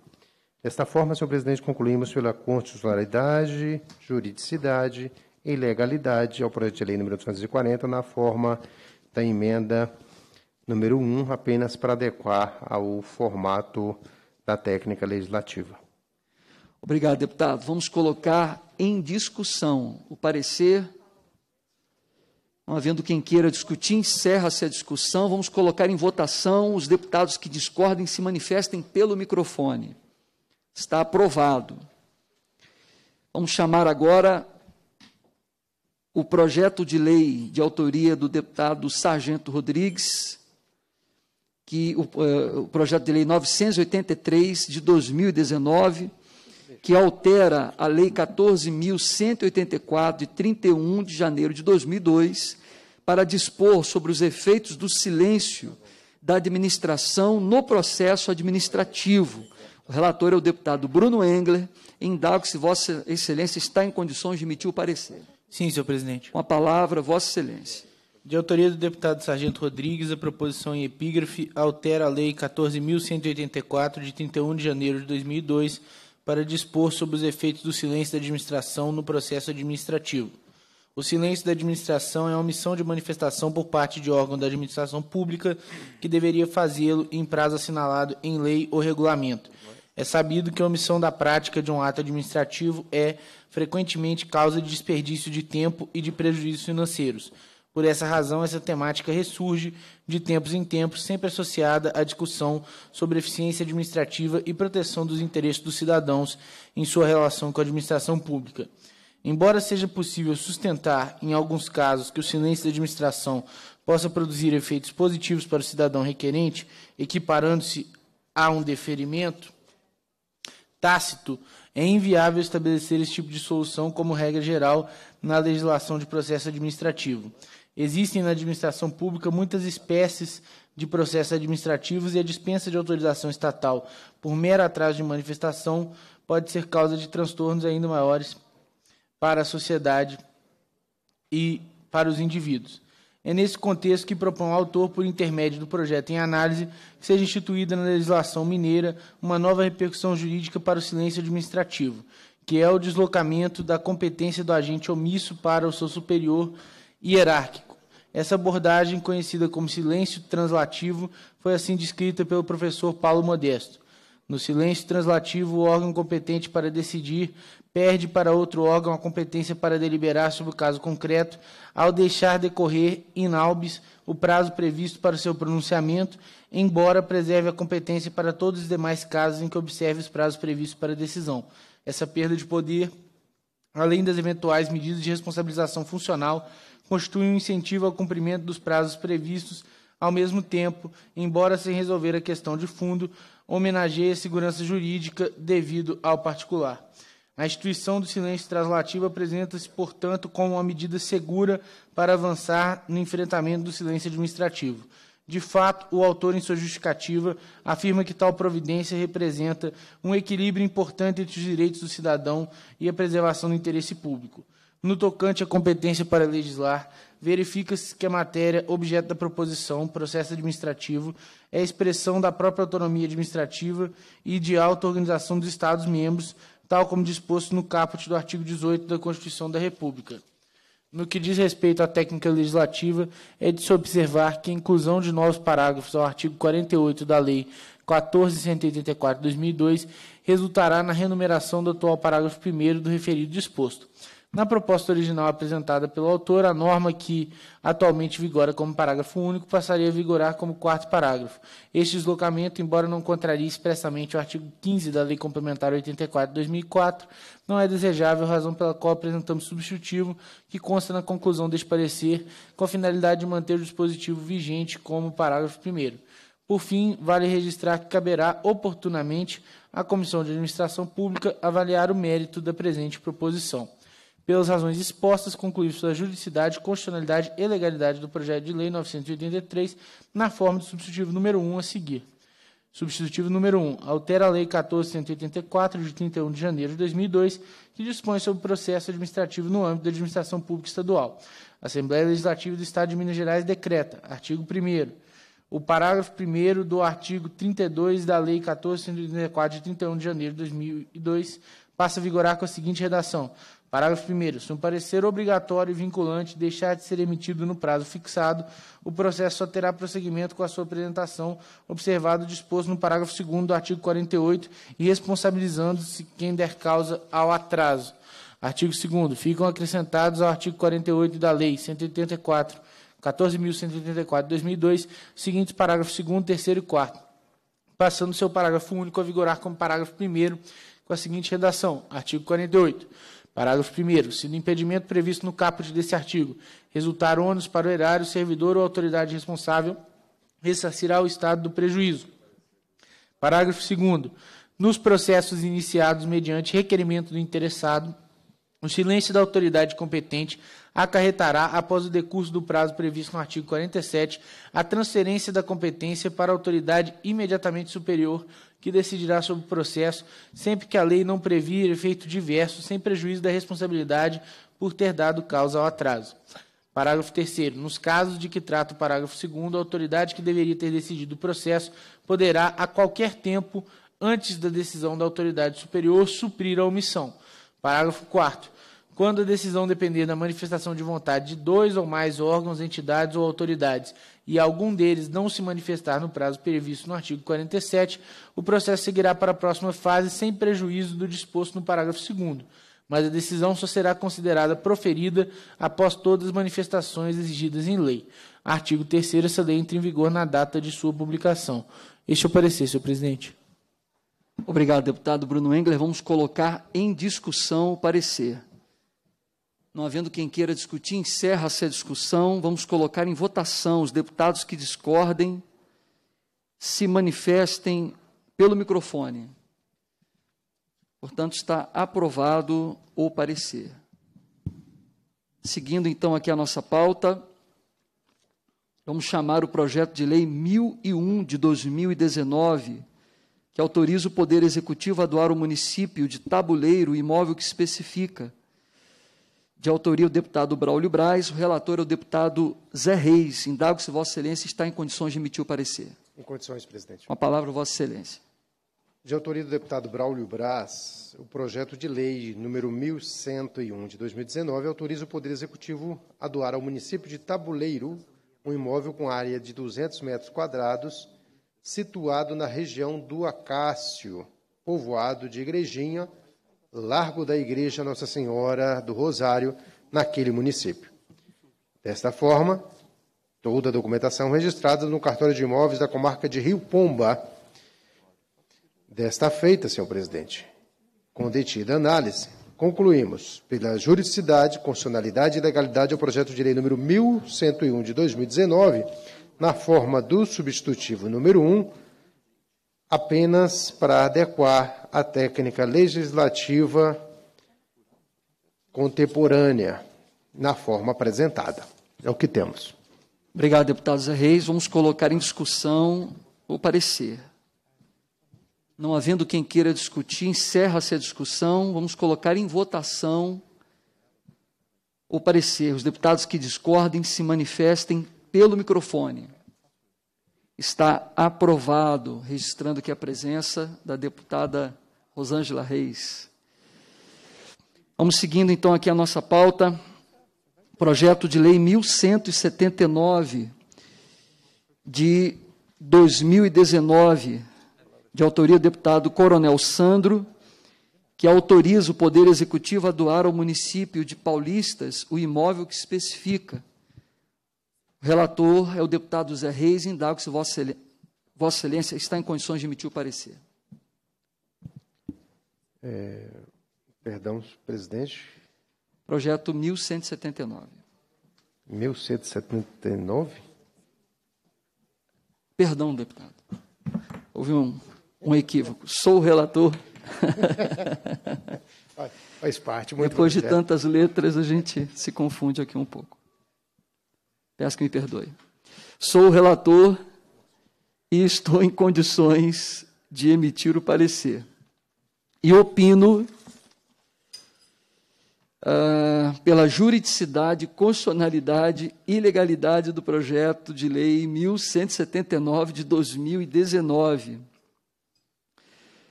Desta forma, senhor presidente, concluímos pela constitucionalidade, juridicidade e legalidade ao projeto de lei número 240 na forma da emenda número 1, apenas para adequar ao formato da técnica legislativa. Obrigado, deputado. Vamos colocar em discussão o parecer não havendo quem queira discutir, encerra-se a discussão. Vamos colocar em votação. Os deputados que discordem se manifestem pelo microfone. Está aprovado. Vamos chamar agora o projeto de lei de autoria do deputado Sargento Rodrigues, que o, uh, o, projeto de lei 983 de 2019, que altera a lei 14.184 de 31 de janeiro de 2002, para dispor sobre os efeitos do silêncio da administração no processo administrativo. O relator é o deputado Bruno Engler. Indago se Vossa Excelência está em condições de emitir o parecer. Sim, senhor presidente. Com a palavra, Vossa Excelência. De autoria do deputado Sargento Rodrigues, a proposição em epígrafe altera a Lei 14.184, de 31 de janeiro de 2002, para dispor sobre os efeitos do silêncio da administração no processo administrativo. O silêncio da administração é omissão de manifestação por parte de órgão da administração pública que deveria fazê-lo em prazo assinalado em lei ou regulamento. É sabido que a omissão da prática de um ato administrativo é frequentemente causa de desperdício de tempo e de prejuízos financeiros. Por essa razão, essa temática ressurge de tempos em tempos, sempre associada à discussão sobre eficiência administrativa e proteção dos interesses dos cidadãos em sua relação com a administração pública. Embora seja possível sustentar, em alguns casos, que o silêncio da administração possa produzir efeitos positivos para o cidadão requerente, equiparando-se a um deferimento tácito, é inviável estabelecer esse tipo de solução como regra geral na legislação de processo administrativo. Existem na administração pública muitas espécies de processos administrativos e a dispensa de autorização estatal por mero atraso de manifestação pode ser causa de transtornos ainda maiores para a sociedade e para os indivíduos. É nesse contexto que propõe o autor, por intermédio do projeto em análise, que seja instituída na legislação mineira uma nova repercussão jurídica para o silêncio administrativo, que é o deslocamento da competência do agente omisso para o seu superior hierárquico. Essa abordagem, conhecida como silêncio translativo, foi assim descrita pelo professor Paulo Modesto. No silêncio translativo, o órgão competente para decidir perde para outro órgão a competência para deliberar sobre o caso concreto, ao deixar decorrer in albis o prazo previsto para o seu pronunciamento, embora preserve a competência para todos os demais casos em que observe os prazos previstos para decisão. Essa perda de poder, além das eventuais medidas de responsabilização funcional, constitui um incentivo ao cumprimento dos prazos previstos ao mesmo tempo, embora sem resolver a questão de fundo, homenageia a segurança jurídica devido ao particular. A instituição do silêncio translativo apresenta-se, portanto, como uma medida segura para avançar no enfrentamento do silêncio administrativo. De fato, o autor, em sua justificativa, afirma que tal providência representa um equilíbrio importante entre os direitos do cidadão e a preservação do interesse público. No tocante à competência para legislar, verifica-se que a matéria objeto da proposição, processo administrativo, é expressão da própria autonomia administrativa e de auto-organização dos Estados-membros, tal como disposto no caput do artigo 18 da Constituição da República. No que diz respeito à técnica legislativa, é de se observar que a inclusão de novos parágrafos ao artigo 48 da Lei 14.184/2002 resultará na renumeração do atual parágrafo 1 do referido disposto. Na proposta original apresentada pelo autor, a norma que atualmente vigora como parágrafo único passaria a vigorar como quarto parágrafo. Este deslocamento, embora não contraria expressamente o artigo 15 da Lei Complementar 84 de 2004, não é desejável, razão pela qual apresentamos substitutivo que consta na conclusão deste parecer, com a finalidade de manter o dispositivo vigente como parágrafo primeiro. Por fim, vale registrar que caberá oportunamente à Comissão de Administração Pública avaliar o mérito da presente proposição. Pelas razões expostas, concluiu-se a juridicidade, constitucionalidade e legalidade do projeto de lei 983, na forma do substitutivo número 1 a seguir. Substitutivo número 1. Altera a Lei 14.184, de 31 de janeiro de 2002, que dispõe sobre o processo administrativo no âmbito da administração pública estadual. Assembleia Legislativa do Estado de Minas Gerais decreta, artigo 1 o parágrafo 1 do artigo 32 da Lei 14.184, de 31 de janeiro de 2002, passa a vigorar com a seguinte redação. Parágrafo 1. Se um parecer obrigatório e vinculante deixar de ser emitido no prazo fixado, o processo só terá prosseguimento com a sua apresentação, observado o disposto no parágrafo 2 do artigo 48 e responsabilizando-se quem der causa ao atraso. Artigo 2. Ficam acrescentados ao artigo 48 da Lei 184, 14.184 de 2002, os seguintes parágrafos 2, 3 e 4. Passando seu parágrafo único a vigorar como parágrafo 1, com a seguinte redação: Artigo 48. Parágrafo 1. Se do impedimento previsto no caput desse artigo resultar ônus para o erário, servidor ou autoridade responsável ressarcirá o Estado do prejuízo. Parágrafo 2. Nos processos iniciados mediante requerimento do interessado, o silêncio da autoridade competente acarretará, após o decurso do prazo previsto no artigo 47, a transferência da competência para a autoridade imediatamente superior, que decidirá sobre o processo, sempre que a lei não previr efeito diverso, sem prejuízo da responsabilidade por ter dado causa ao atraso. Parágrafo 3. Nos casos de que trata o parágrafo 2, a autoridade que deveria ter decidido o processo poderá, a qualquer tempo, antes da decisão da autoridade superior, suprir a omissão. Parágrafo 4 quando a decisão depender da manifestação de vontade de dois ou mais órgãos, entidades ou autoridades e algum deles não se manifestar no prazo previsto no artigo 47, o processo seguirá para a próxima fase sem prejuízo do disposto no parágrafo 2 mas a decisão só será considerada proferida após todas as manifestações exigidas em lei. Artigo 3 essa lei entra em vigor na data de sua publicação. Este é o parecer, senhor presidente. Obrigado, deputado Bruno Engler. Vamos colocar em discussão o parecer. Não havendo quem queira discutir, encerra-se a discussão. Vamos colocar em votação os deputados que discordem, se manifestem pelo microfone. Portanto, está aprovado o parecer. Seguindo então aqui a nossa pauta, vamos chamar o projeto de lei 1001 de 2019, que autoriza o Poder Executivo a doar o município de Tabuleiro o imóvel que especifica de autoria o deputado Braulio Braz, o relator é o deputado Zé Reis. Indago se Vossa Excelência está em condições de emitir o parecer. Em condições, presidente. Uma palavra, Vossa Excelência. De autoria do deputado Braulio Braz, o projeto de lei número 1101 de 2019 autoriza o Poder Executivo a doar ao município de Tabuleiro um imóvel com área de 200 metros quadrados, situado na região do Acácio, povoado de Igrejinha, largo da Igreja Nossa Senhora do Rosário, naquele município. Desta forma, toda a documentação registrada no cartório de imóveis da comarca de Rio Pomba. Desta feita, senhor presidente, com detida análise, concluímos pela juridicidade, constitucionalidade e legalidade ao projeto de lei número 1101 de 2019, na forma do substitutivo número 1 apenas para adequar a técnica legislativa contemporânea na forma apresentada. É o que temos. Obrigado, deputado Zé Reis. Vamos colocar em discussão o parecer. Não havendo quem queira discutir, encerra-se a discussão. Vamos colocar em votação o parecer. Os deputados que discordem se manifestem pelo microfone está aprovado, registrando aqui a presença da deputada Rosângela Reis. Vamos seguindo então aqui a nossa pauta. Projeto de Lei 1179 de 2019, de autoria do deputado Coronel Sandro, que autoriza o Poder Executivo a doar ao município de Paulistas o imóvel que especifica o relator é o deputado Zé Reis indago se Vossa Excelência está em condições de emitir o parecer. É, perdão, presidente. Projeto 1179. 1179? Perdão, deputado. Houve um, um equívoco. Sou o relator. Faz parte, muito Depois de tantas letras, a gente se confunde aqui um pouco. Peço que me perdoe. Sou o relator e estou em condições de emitir o parecer. E opino uh, pela juridicidade, constitucionalidade e legalidade do projeto de lei 1179 de 2019,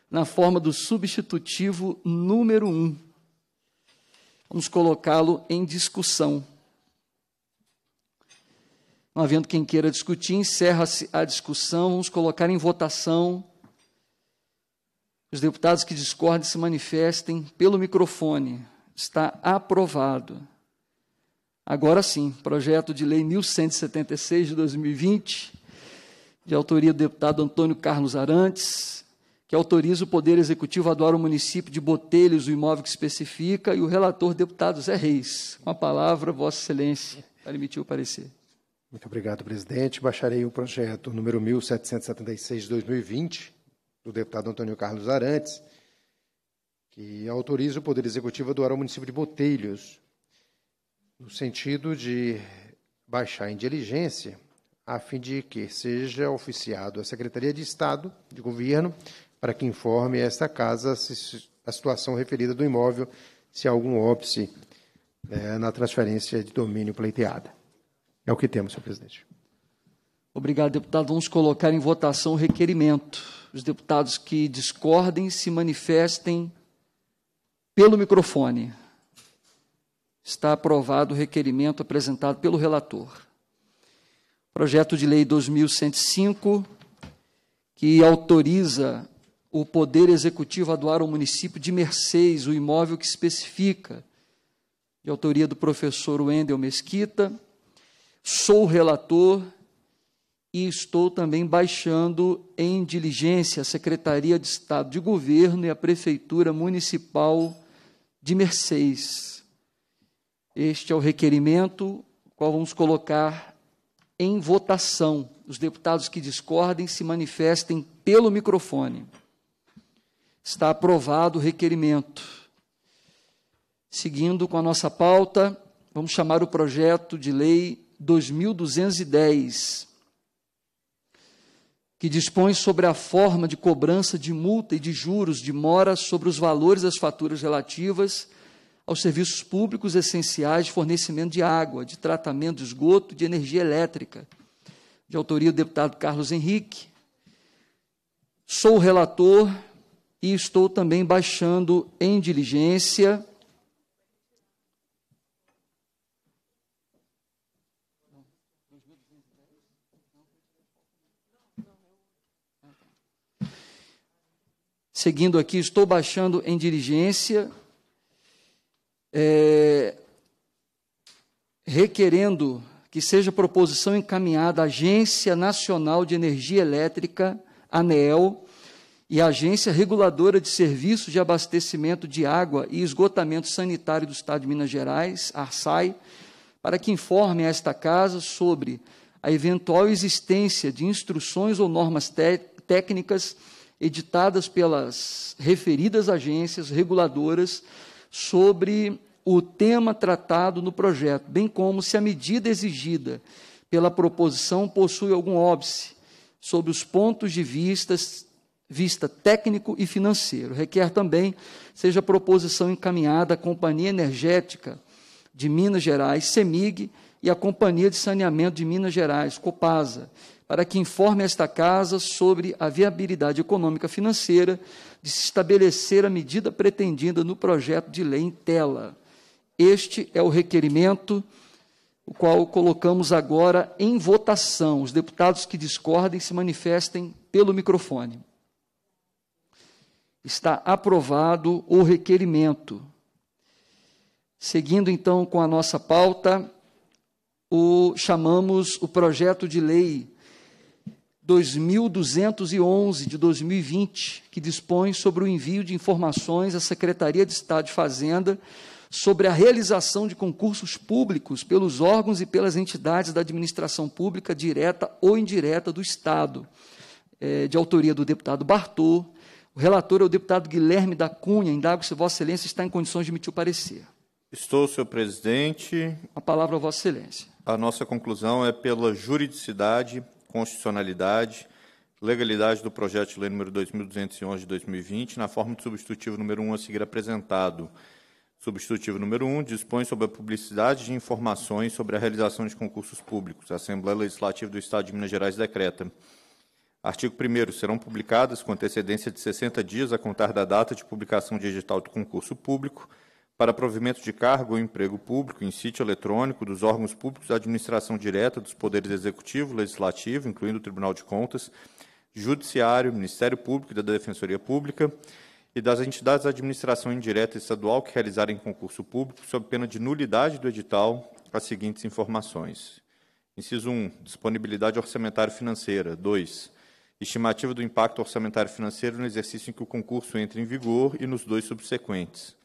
na forma do substitutivo número 1. Vamos colocá-lo em discussão. Não havendo quem queira discutir, encerra-se a discussão. Vamos colocar em votação. Os deputados que discordem se manifestem pelo microfone. Está aprovado. Agora sim, projeto de lei 1176 de 2020, de autoria do deputado Antônio Carlos Arantes, que autoriza o Poder Executivo a doar o município de Botelhos o imóvel que especifica, e o relator, deputado Zé Reis. Com a palavra, Vossa Excelência, para emitir o parecer. Muito obrigado, presidente. Baixarei o projeto número 1776 de 2020 do deputado Antônio Carlos Arantes, que autoriza o Poder Executivo a doar ao município de Botelhos, no sentido de baixar em diligência, a fim de que seja oficiado à Secretaria de Estado de Governo para que informe esta casa a situação referida do imóvel, se há algum óbice eh, na transferência de domínio pleiteada. É o que temos, senhor presidente. Obrigado, deputado. Vamos colocar em votação o requerimento. Os deputados que discordem se manifestem pelo microfone. Está aprovado o requerimento apresentado pelo relator. Projeto de Lei 2105, que autoriza o Poder Executivo a doar ao município de Mercês o imóvel que especifica, de autoria do professor Wendel Mesquita sou relator e estou também baixando em diligência a Secretaria de Estado de Governo e a Prefeitura Municipal de Mercês. Este é o requerimento, qual vamos colocar em votação. Os deputados que discordem se manifestem pelo microfone. Está aprovado o requerimento. Seguindo com a nossa pauta, vamos chamar o projeto de lei 2210, que dispõe sobre a forma de cobrança de multa e de juros de mora sobre os valores das faturas relativas aos serviços públicos essenciais de fornecimento de água, de tratamento de esgoto, de energia elétrica, de autoria do deputado Carlos Henrique. Sou relator e estou também baixando em diligência seguindo aqui, estou baixando em diligência, é, requerendo que seja proposição encaminhada à Agência Nacional de Energia Elétrica, ANEEL, e à Agência Reguladora de Serviços de Abastecimento de Água e Esgotamento Sanitário do Estado de Minas Gerais, ARSAI, para que informe a esta casa sobre a eventual existência de instruções ou normas técnicas editadas pelas referidas agências reguladoras sobre o tema tratado no projeto, bem como se a medida exigida pela proposição possui algum óbice sobre os pontos de vista, vista técnico e financeiro. Requer também seja a proposição encaminhada à Companhia Energética de Minas Gerais, CEMIG, e à Companhia de Saneamento de Minas Gerais, Copasa, para que informe esta casa sobre a viabilidade econômica financeira de se estabelecer a medida pretendida no projeto de lei em tela. Este é o requerimento o qual colocamos agora em votação. Os deputados que discordem se manifestem pelo microfone. Está aprovado o requerimento. Seguindo então com a nossa pauta, o chamamos o projeto de lei 2211 de 2020, que dispõe sobre o envio de informações à Secretaria de Estado de Fazenda sobre a realização de concursos públicos pelos órgãos e pelas entidades da administração pública direta ou indireta do Estado, é, de autoria do deputado Bartô. O relator é o deputado Guilherme da Cunha. Indago se Vossa Excelência está em condições de emitir o parecer. Estou, senhor presidente. A palavra a Vossa Excelência. A nossa conclusão é pela juridicidade constitucionalidade, legalidade do projeto de lei número 2211 de 2020, na forma de substitutivo número 1 a seguir apresentado. Substitutivo número 1 dispõe sobre a publicidade de informações sobre a realização de concursos públicos. A Assembleia Legislativa do Estado de Minas Gerais decreta. Artigo 1 serão publicadas com antecedência de 60 dias a contar da data de publicação digital do concurso público para provimento de cargo ou emprego público em sítio eletrônico dos órgãos públicos da administração direta dos poderes executivo, legislativo, incluindo o Tribunal de Contas, Judiciário, Ministério Público e da Defensoria Pública, e das entidades da administração indireta estadual que realizarem concurso público sob pena de nulidade do edital as seguintes informações. Inciso 1. Disponibilidade orçamentária financeira. 2. Estimativa do impacto orçamentário financeiro no exercício em que o concurso entre em vigor e nos dois subsequentes.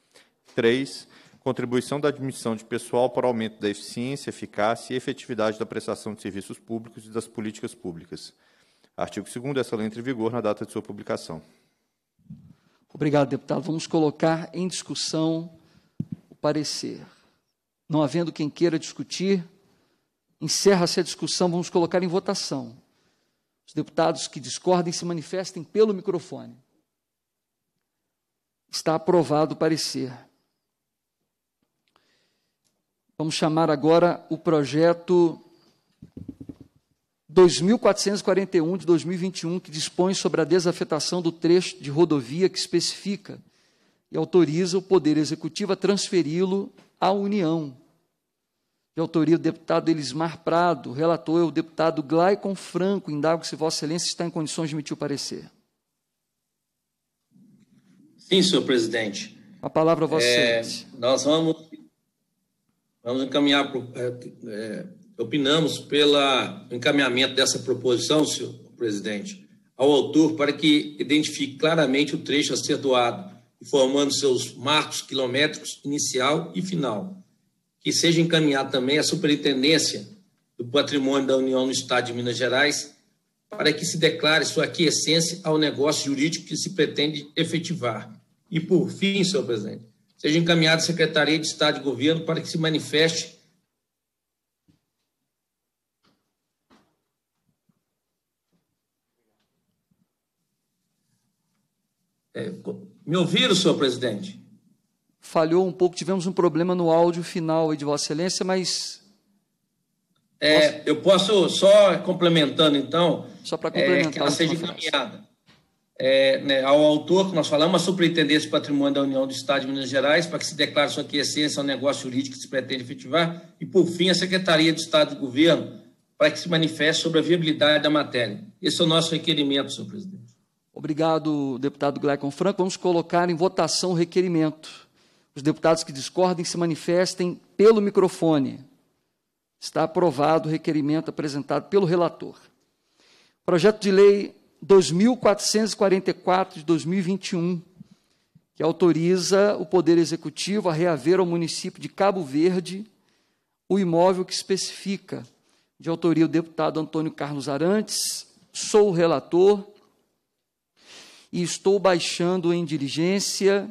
3. Contribuição da admissão de pessoal para o aumento da eficiência, eficácia e efetividade da prestação de serviços públicos e das políticas públicas. Artigo 2 essa lei entra em vigor na data de sua publicação. Obrigado, deputado. Vamos colocar em discussão o parecer. Não havendo quem queira discutir, encerra-se a discussão, vamos colocar em votação. Os deputados que discordem se manifestem pelo microfone. Está aprovado o parecer. Vamos chamar agora o projeto 2441 de 2021, que dispõe sobre a desafetação do trecho de rodovia que especifica e autoriza o Poder Executivo a transferi-lo à União. De autoria do deputado Elismar Prado, relator é o deputado Glaicon Franco, indago se Vossa Excelência está em condições de emitir o parecer. Sim, senhor presidente. A palavra, Vossa é, Excelência. Nós vamos Vamos encaminhar, pro, é, é, opinamos pelo encaminhamento dessa proposição, senhor presidente, ao autor para que identifique claramente o trecho a ser doado, informando seus marcos quilométricos inicial e final. Que seja encaminhado também à Superintendência do Patrimônio da União no Estado de Minas Gerais para que se declare sua aquiescência ao negócio jurídico que se pretende efetivar. E, por fim, senhor presidente, seja encaminhado à Secretaria de Estado de Governo para que se manifeste é, me ouviram, senhor presidente? Falhou um pouco, tivemos um problema no áudio final de Vossa Excelência, mas. É, posso... Eu posso, só complementando então. Só para complementar. É, que ela seja encaminhada é, né, ao autor, que nós falamos, a Superintendência de Patrimônio da União do Estado de Minas Gerais, para que se declare sua quiescência ao negócio jurídico que se pretende efetivar, e, por fim, a Secretaria de Estado do Governo, para que se manifeste sobre a viabilidade da matéria. Esse é o nosso requerimento, senhor presidente. Obrigado, deputado Gleicon Franco. Vamos colocar em votação o requerimento. Os deputados que discordem se manifestem pelo microfone. Está aprovado o requerimento apresentado pelo relator. Projeto de lei 2444 de 2021, que autoriza o Poder Executivo a reaver ao município de Cabo Verde o imóvel que especifica, de autoria do deputado Antônio Carlos Arantes, sou o relator e estou baixando em diligência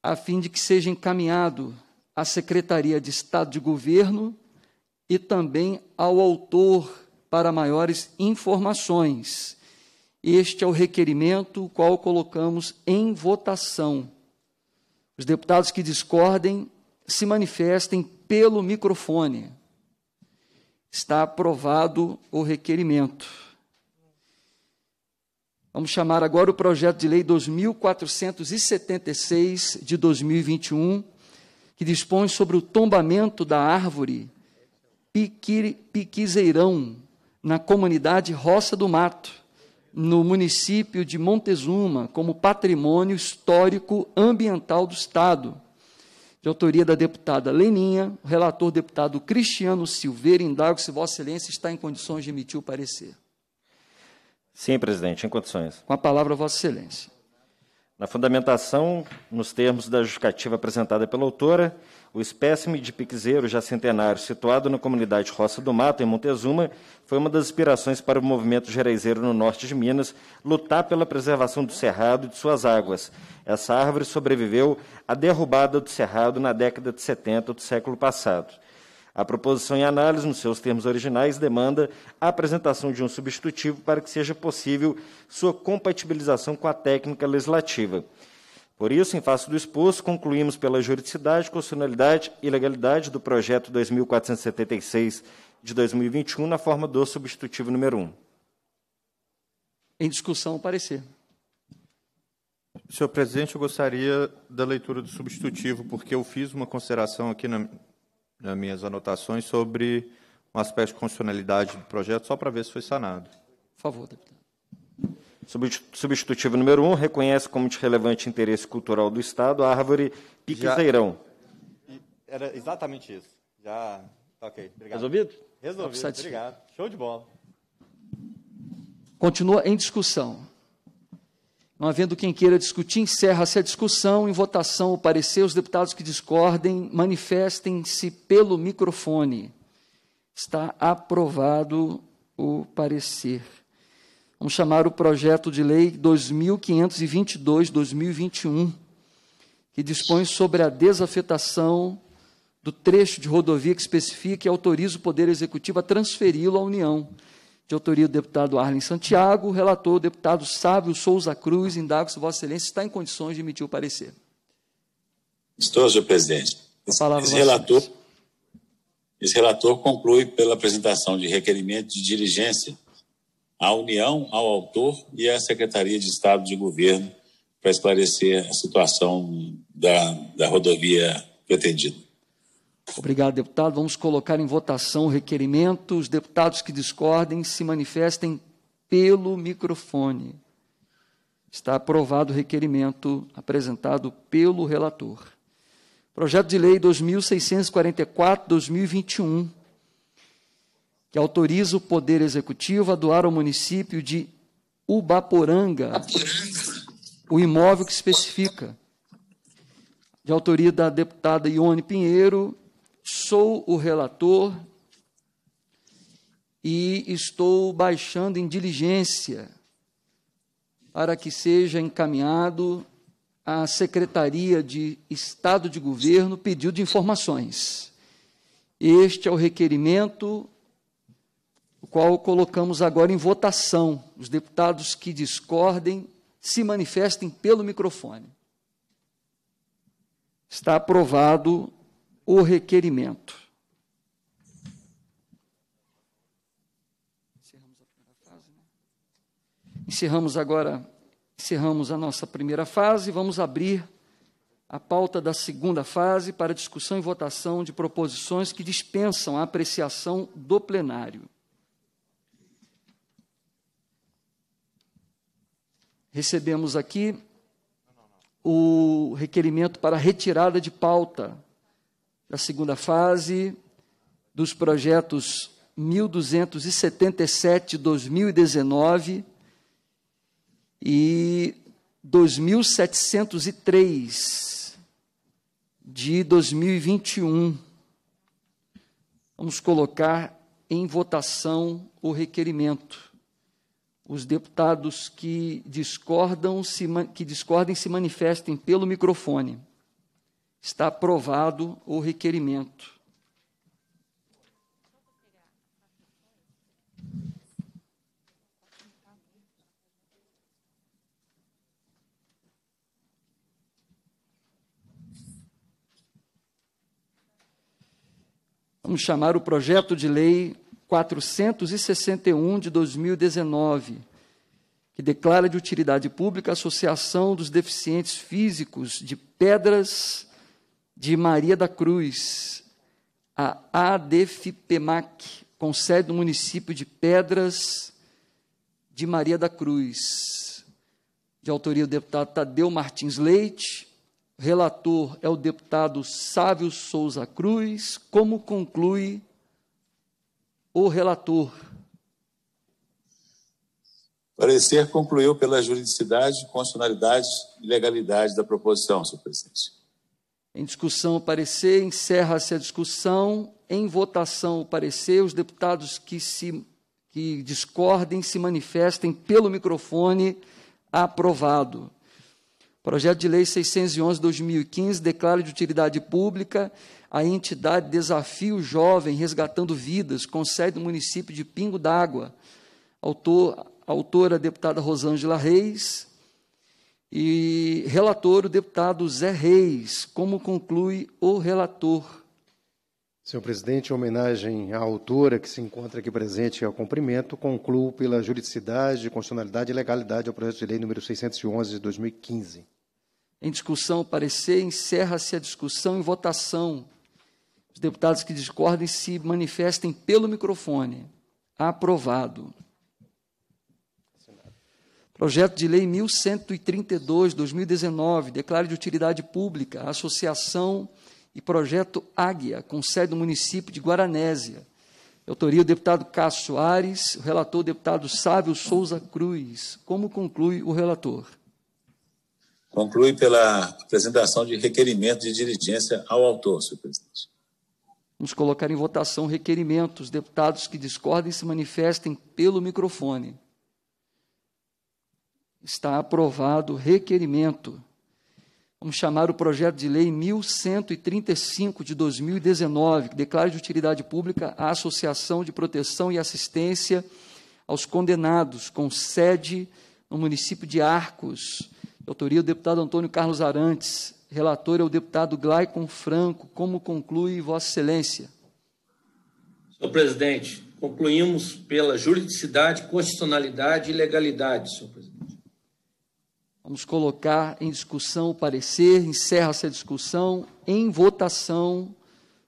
a fim de que seja encaminhado à Secretaria de Estado de Governo e também ao autor para maiores informações este é o requerimento qual colocamos em votação. Os deputados que discordem se manifestem pelo microfone. Está aprovado o requerimento. Vamos chamar agora o projeto de lei 2476 de 2021, que dispõe sobre o tombamento da árvore Piquizeirão na comunidade Roça do Mato, no município de Montezuma como patrimônio histórico ambiental do Estado, de autoria da deputada Leninha, o relator deputado Cristiano Silveira, indago se Vossa Excelência está em condições de emitir o parecer. Sim, presidente, em condições. Com a palavra, Vossa Excelência. Na fundamentação, nos termos da justificativa apresentada pela autora, o espécime de piquezeiro já centenário, situado na comunidade Roça do Mato, em Montezuma, foi uma das inspirações para o movimento gereizeiro no norte de Minas lutar pela preservação do cerrado e de suas águas. Essa árvore sobreviveu à derrubada do cerrado na década de 70 do século passado. A proposição em análise, nos seus termos originais, demanda a apresentação de um substitutivo para que seja possível sua compatibilização com a técnica legislativa. Por isso, em face do exposto, concluímos pela juridicidade, constitucionalidade e legalidade do projeto 2476 de 2021 na forma do substitutivo número 1. Em discussão, parecer. Senhor presidente, eu gostaria da leitura do substitutivo, porque eu fiz uma consideração aqui na, nas minhas anotações sobre um aspecto de constitucionalidade do projeto, só para ver se foi sanado. Por favor, deputado. Substitutivo número 1, um, reconhece como de relevante interesse cultural do Estado a árvore Piquezeirão. era exatamente isso. Já. Tá ok, obrigado. Resolvido? Resolvido, tá obrigado. Show de bola. Continua em discussão. Não havendo quem queira discutir, encerra-se a discussão. Em votação, o parecer, os deputados que discordem, manifestem-se pelo microfone. Está aprovado o parecer. Vamos chamar o projeto de lei 2522-2021, que dispõe sobre a desafetação do trecho de rodovia que especifica e autoriza o Poder Executivo a transferi-lo à União. De autoria do deputado Arlen Santiago, relator, o deputado Sávio Souza Cruz, indago se Vossa Excelência está em condições de emitir o parecer. Estou, senhor presidente. Esse, esse relator, esse relator conclui pela apresentação de requerimento de diligência à União, ao autor e à Secretaria de Estado de Governo para esclarecer a situação da, da rodovia pretendida. Obrigado, deputado. Vamos colocar em votação o requerimento. Os deputados que discordem se manifestem pelo microfone. Está aprovado o requerimento apresentado pelo relator. Projeto de Lei 2644-2021 que autoriza o Poder Executivo a doar ao município de Ubaporanga o imóvel que especifica. De autoria da deputada Ione Pinheiro, sou o relator e estou baixando em diligência para que seja encaminhado à Secretaria de Estado de Governo pedido de informações. Este é o requerimento o qual colocamos agora em votação. Os deputados que discordem se manifestem pelo microfone. Está aprovado o requerimento. Né? Encerramos agora, encerramos a nossa primeira fase, vamos abrir a pauta da segunda fase para discussão e votação de proposições que dispensam a apreciação do plenário. recebemos aqui o requerimento para retirada de pauta da segunda fase dos projetos 1277 2019 e 2703 de 2021. Vamos colocar em votação o requerimento os deputados que discordam se, que discordem se manifestem pelo microfone. Está aprovado o requerimento. Vamos chamar o projeto de lei 461 de 2019, que declara de utilidade pública a Associação dos Deficientes Físicos de Pedras de Maria da Cruz, a ADFPMAC, com sede no município de Pedras de Maria da Cruz, de autoria do deputado Tadeu Martins Leite, relator é o deputado Sávio Souza Cruz, como conclui o relator. Parecer concluiu pela juridicidade, constitucionalidade e legalidade da proposição, senhor presidente. Em discussão o parecer, encerra-se a discussão. Em votação o parecer, os deputados que, se, que discordem se manifestem pelo microfone aprovado. Projeto de Lei 611-2015 declara de utilidade pública a entidade Desafio Jovem Resgatando Vidas, com sede no município de Pingo d'Água. Autor, autora, deputada Rosângela Reis, e relator, o deputado Zé Reis. Como conclui o relator? Senhor presidente, em homenagem à autora que se encontra aqui presente e ao cumprimento, concluo pela juridicidade, constitucionalidade e legalidade ao projeto de lei número 611 de 2015. Em discussão, parecer, encerra-se a discussão em votação. Os deputados que discordem se manifestem pelo microfone. Aprovado. Projeto de Lei 1132, 2019, declare de utilidade pública a Associação e Projeto Águia, com sede no município de Guaranésia. Autoria o deputado Cássio Soares, o relator o deputado Sávio Souza Cruz. Como conclui o relator? Conclui pela apresentação de requerimento de diligência ao autor, senhor presidente. Vamos colocar em votação o requerimento. Os deputados que discordem se manifestem pelo microfone. Está aprovado o requerimento. Vamos chamar o projeto de lei 1135 de 2019, que declara de utilidade pública a Associação de Proteção e Assistência aos Condenados, com sede no município de Arcos. Autoria do deputado Antônio Carlos Arantes, relator é o deputado Glaicon Franco. Como conclui Vossa Excelência? Senhor presidente, concluímos pela juridicidade, constitucionalidade e legalidade, senhor presidente. Vamos colocar em discussão o parecer, encerra-se a discussão, em votação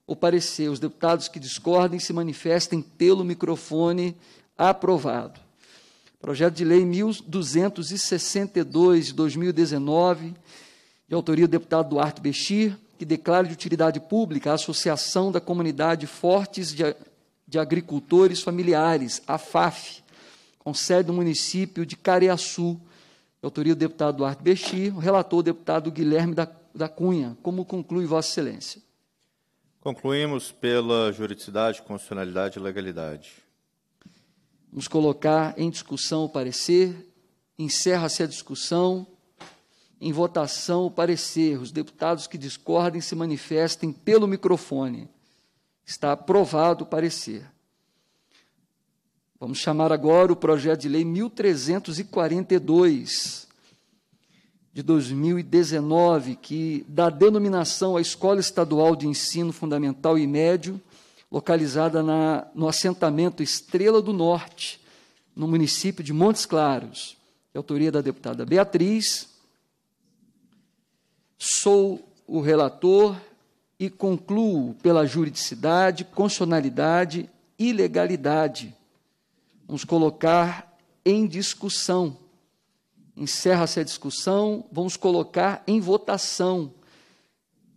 o parecer. Os deputados que discordem se manifestem pelo microfone aprovado. Projeto de Lei 1262 de 2019, de autoria do deputado Duarte Bexir, que declara de utilidade pública a Associação da Comunidade Fortes de, de Agricultores Familiares, a FAF, com sede no município de Careaçu, autoria do deputado Duarte Besti, o relator o deputado Guilherme da, da Cunha. Como conclui Vossa Excelência? Concluímos pela juridicidade, constitucionalidade e legalidade. Vamos colocar em discussão o parecer. Encerra-se a discussão. Em votação o parecer. Os deputados que discordem se manifestem pelo microfone. Está aprovado o parecer. Vamos chamar agora o projeto de lei 1342 de 2019, que dá denominação à Escola Estadual de Ensino Fundamental e Médio, localizada na, no assentamento Estrela do Norte, no município de Montes Claros, de é autoria da deputada Beatriz. Sou o relator e concluo pela juridicidade, constitucionalidade e legalidade nos colocar em discussão. Encerra-se a discussão, vamos colocar em votação.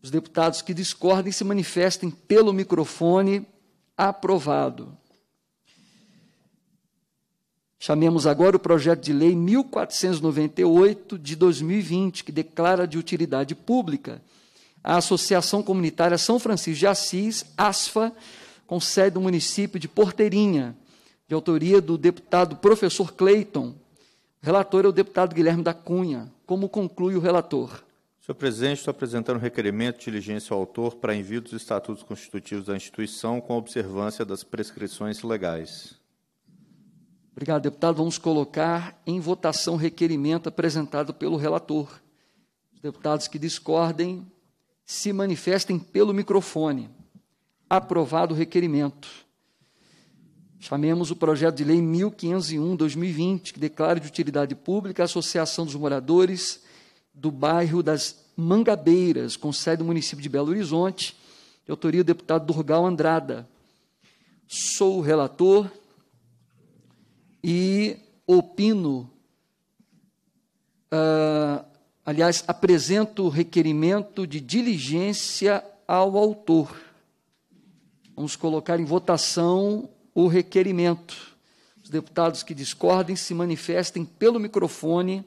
Os deputados que discordem se manifestem pelo microfone. Aprovado. Chamemos agora o projeto de lei 1498 de 2020, que declara de utilidade pública a Associação Comunitária São Francisco de Assis, ASFA, com sede no município de Porteirinha, de autoria do deputado professor Cleiton. O relator é o deputado Guilherme da Cunha. Como conclui o relator? Senhor presidente, estou apresentando requerimento de diligência ao autor para envio dos estatutos constitutivos da instituição com observância das prescrições legais. Obrigado, deputado. Vamos colocar em votação o requerimento apresentado pelo relator. Os deputados que discordem se manifestem pelo microfone. Aprovado o requerimento. Chamemos o projeto de lei 1501-2020, que declara de utilidade pública a Associação dos Moradores do Bairro das Mangabeiras, com sede no município de Belo Horizonte, de autoria do deputado Durgal Andrada. Sou o relator e opino, uh, aliás, apresento o requerimento de diligência ao autor. Vamos colocar em votação o requerimento. Os deputados que discordem se manifestem pelo microfone.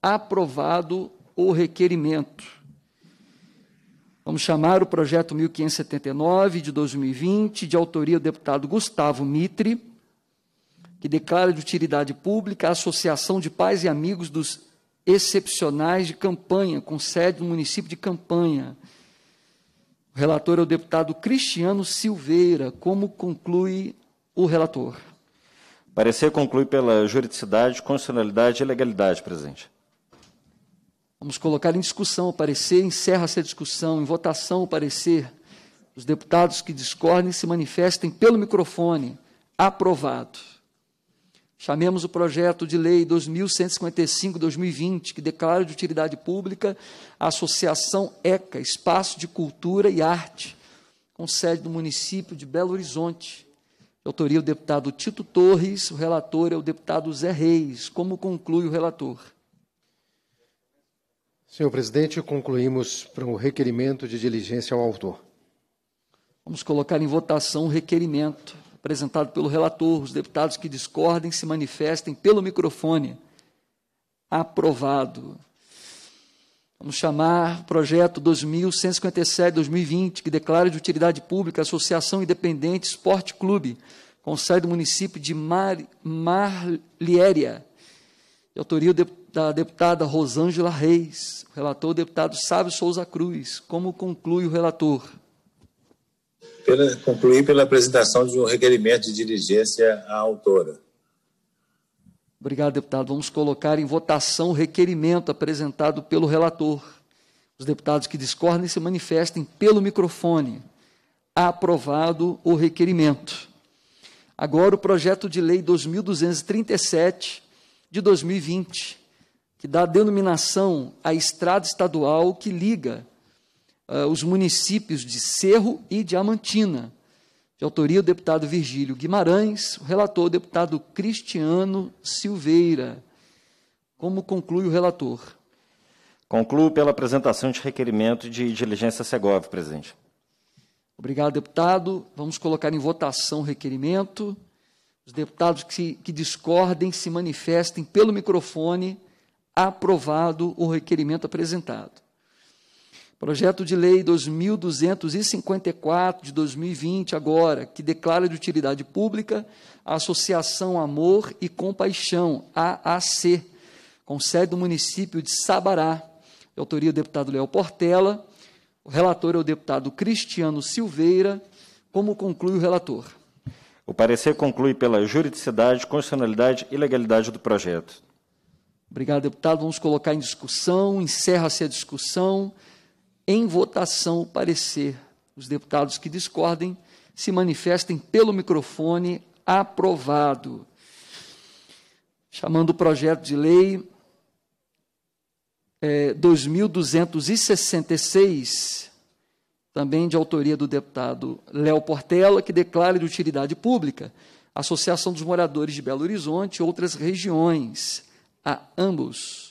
Aprovado o requerimento. Vamos chamar o projeto 1579 de 2020, de autoria do deputado Gustavo Mitre, que declara de utilidade pública a Associação de Pais e Amigos dos Excepcionais de Campanha, com sede no município de Campanha. O relator é o deputado Cristiano Silveira. Como conclui o relator. Parecer conclui pela juridicidade, constitucionalidade e legalidade, presidente. Vamos colocar em discussão o parecer, encerra-se a discussão, em votação o parecer. Os deputados que discordem se manifestem pelo microfone. Aprovado. Chamemos o projeto de lei 2155-2020, que declara de utilidade pública a Associação ECA, Espaço de Cultura e Arte, com sede no município de Belo Horizonte autoria é o deputado Tito Torres, o relator é o deputado Zé Reis. Como conclui o relator? Senhor presidente, concluímos para o um requerimento de diligência ao autor. Vamos colocar em votação o requerimento apresentado pelo relator. Os deputados que discordem se manifestem pelo microfone. Aprovado. Vamos chamar projeto 2157-2020, que declara de utilidade pública a Associação Independente Esporte Clube, com sede do município de Mar, de Autoria da deputada Rosângela Reis, o relator o deputado Sávio Souza Cruz. Como conclui o relator? Pela, concluí pela apresentação de um requerimento de diligência à autora. Obrigado, deputado. Vamos colocar em votação o requerimento apresentado pelo relator. Os deputados que discordem se manifestem pelo microfone. Aprovado o requerimento. Agora o projeto de lei 2237 de 2020, que dá denominação à estrada estadual que liga uh, os municípios de Cerro e Diamantina de autoria do deputado Virgílio Guimarães, o relator, o deputado Cristiano Silveira. Como conclui o relator? Concluo pela apresentação de requerimento de diligência Segov, presidente. Obrigado, deputado. Vamos colocar em votação o requerimento. Os deputados que, que discordem se manifestem pelo microfone. Aprovado o requerimento apresentado. Projeto de Lei 2254 de 2020, agora, que declara de utilidade pública a Associação Amor e Compaixão, AAC, com sede do município de Sabará. de autoria do deputado Léo Portela, o relator é o deputado Cristiano Silveira. Como conclui o relator? O parecer conclui pela juridicidade, constitucionalidade e legalidade do projeto. Obrigado, deputado. Vamos colocar em discussão. Encerra-se a discussão em votação o parecer. Os deputados que discordem se manifestem pelo microfone aprovado. Chamando o projeto de lei é, 2266, também de autoria do deputado Léo Portela, que declara de utilidade pública a Associação dos Moradores de Belo Horizonte e outras regiões, a ambos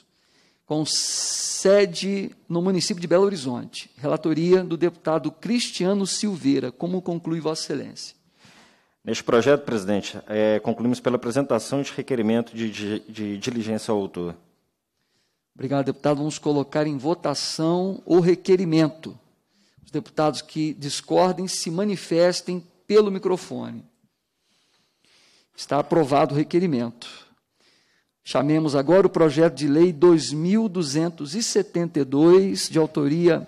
com sede no município de Belo Horizonte. Relatoria do deputado Cristiano Silveira. Como conclui Vossa Excelência? Neste projeto, presidente, é, concluímos pela apresentação de requerimento de, de, de diligência ao autor. Obrigado, deputado. Vamos colocar em votação o requerimento. Os deputados que discordem se manifestem pelo microfone. Está aprovado o requerimento. Chamemos agora o projeto de lei 2272, de autoria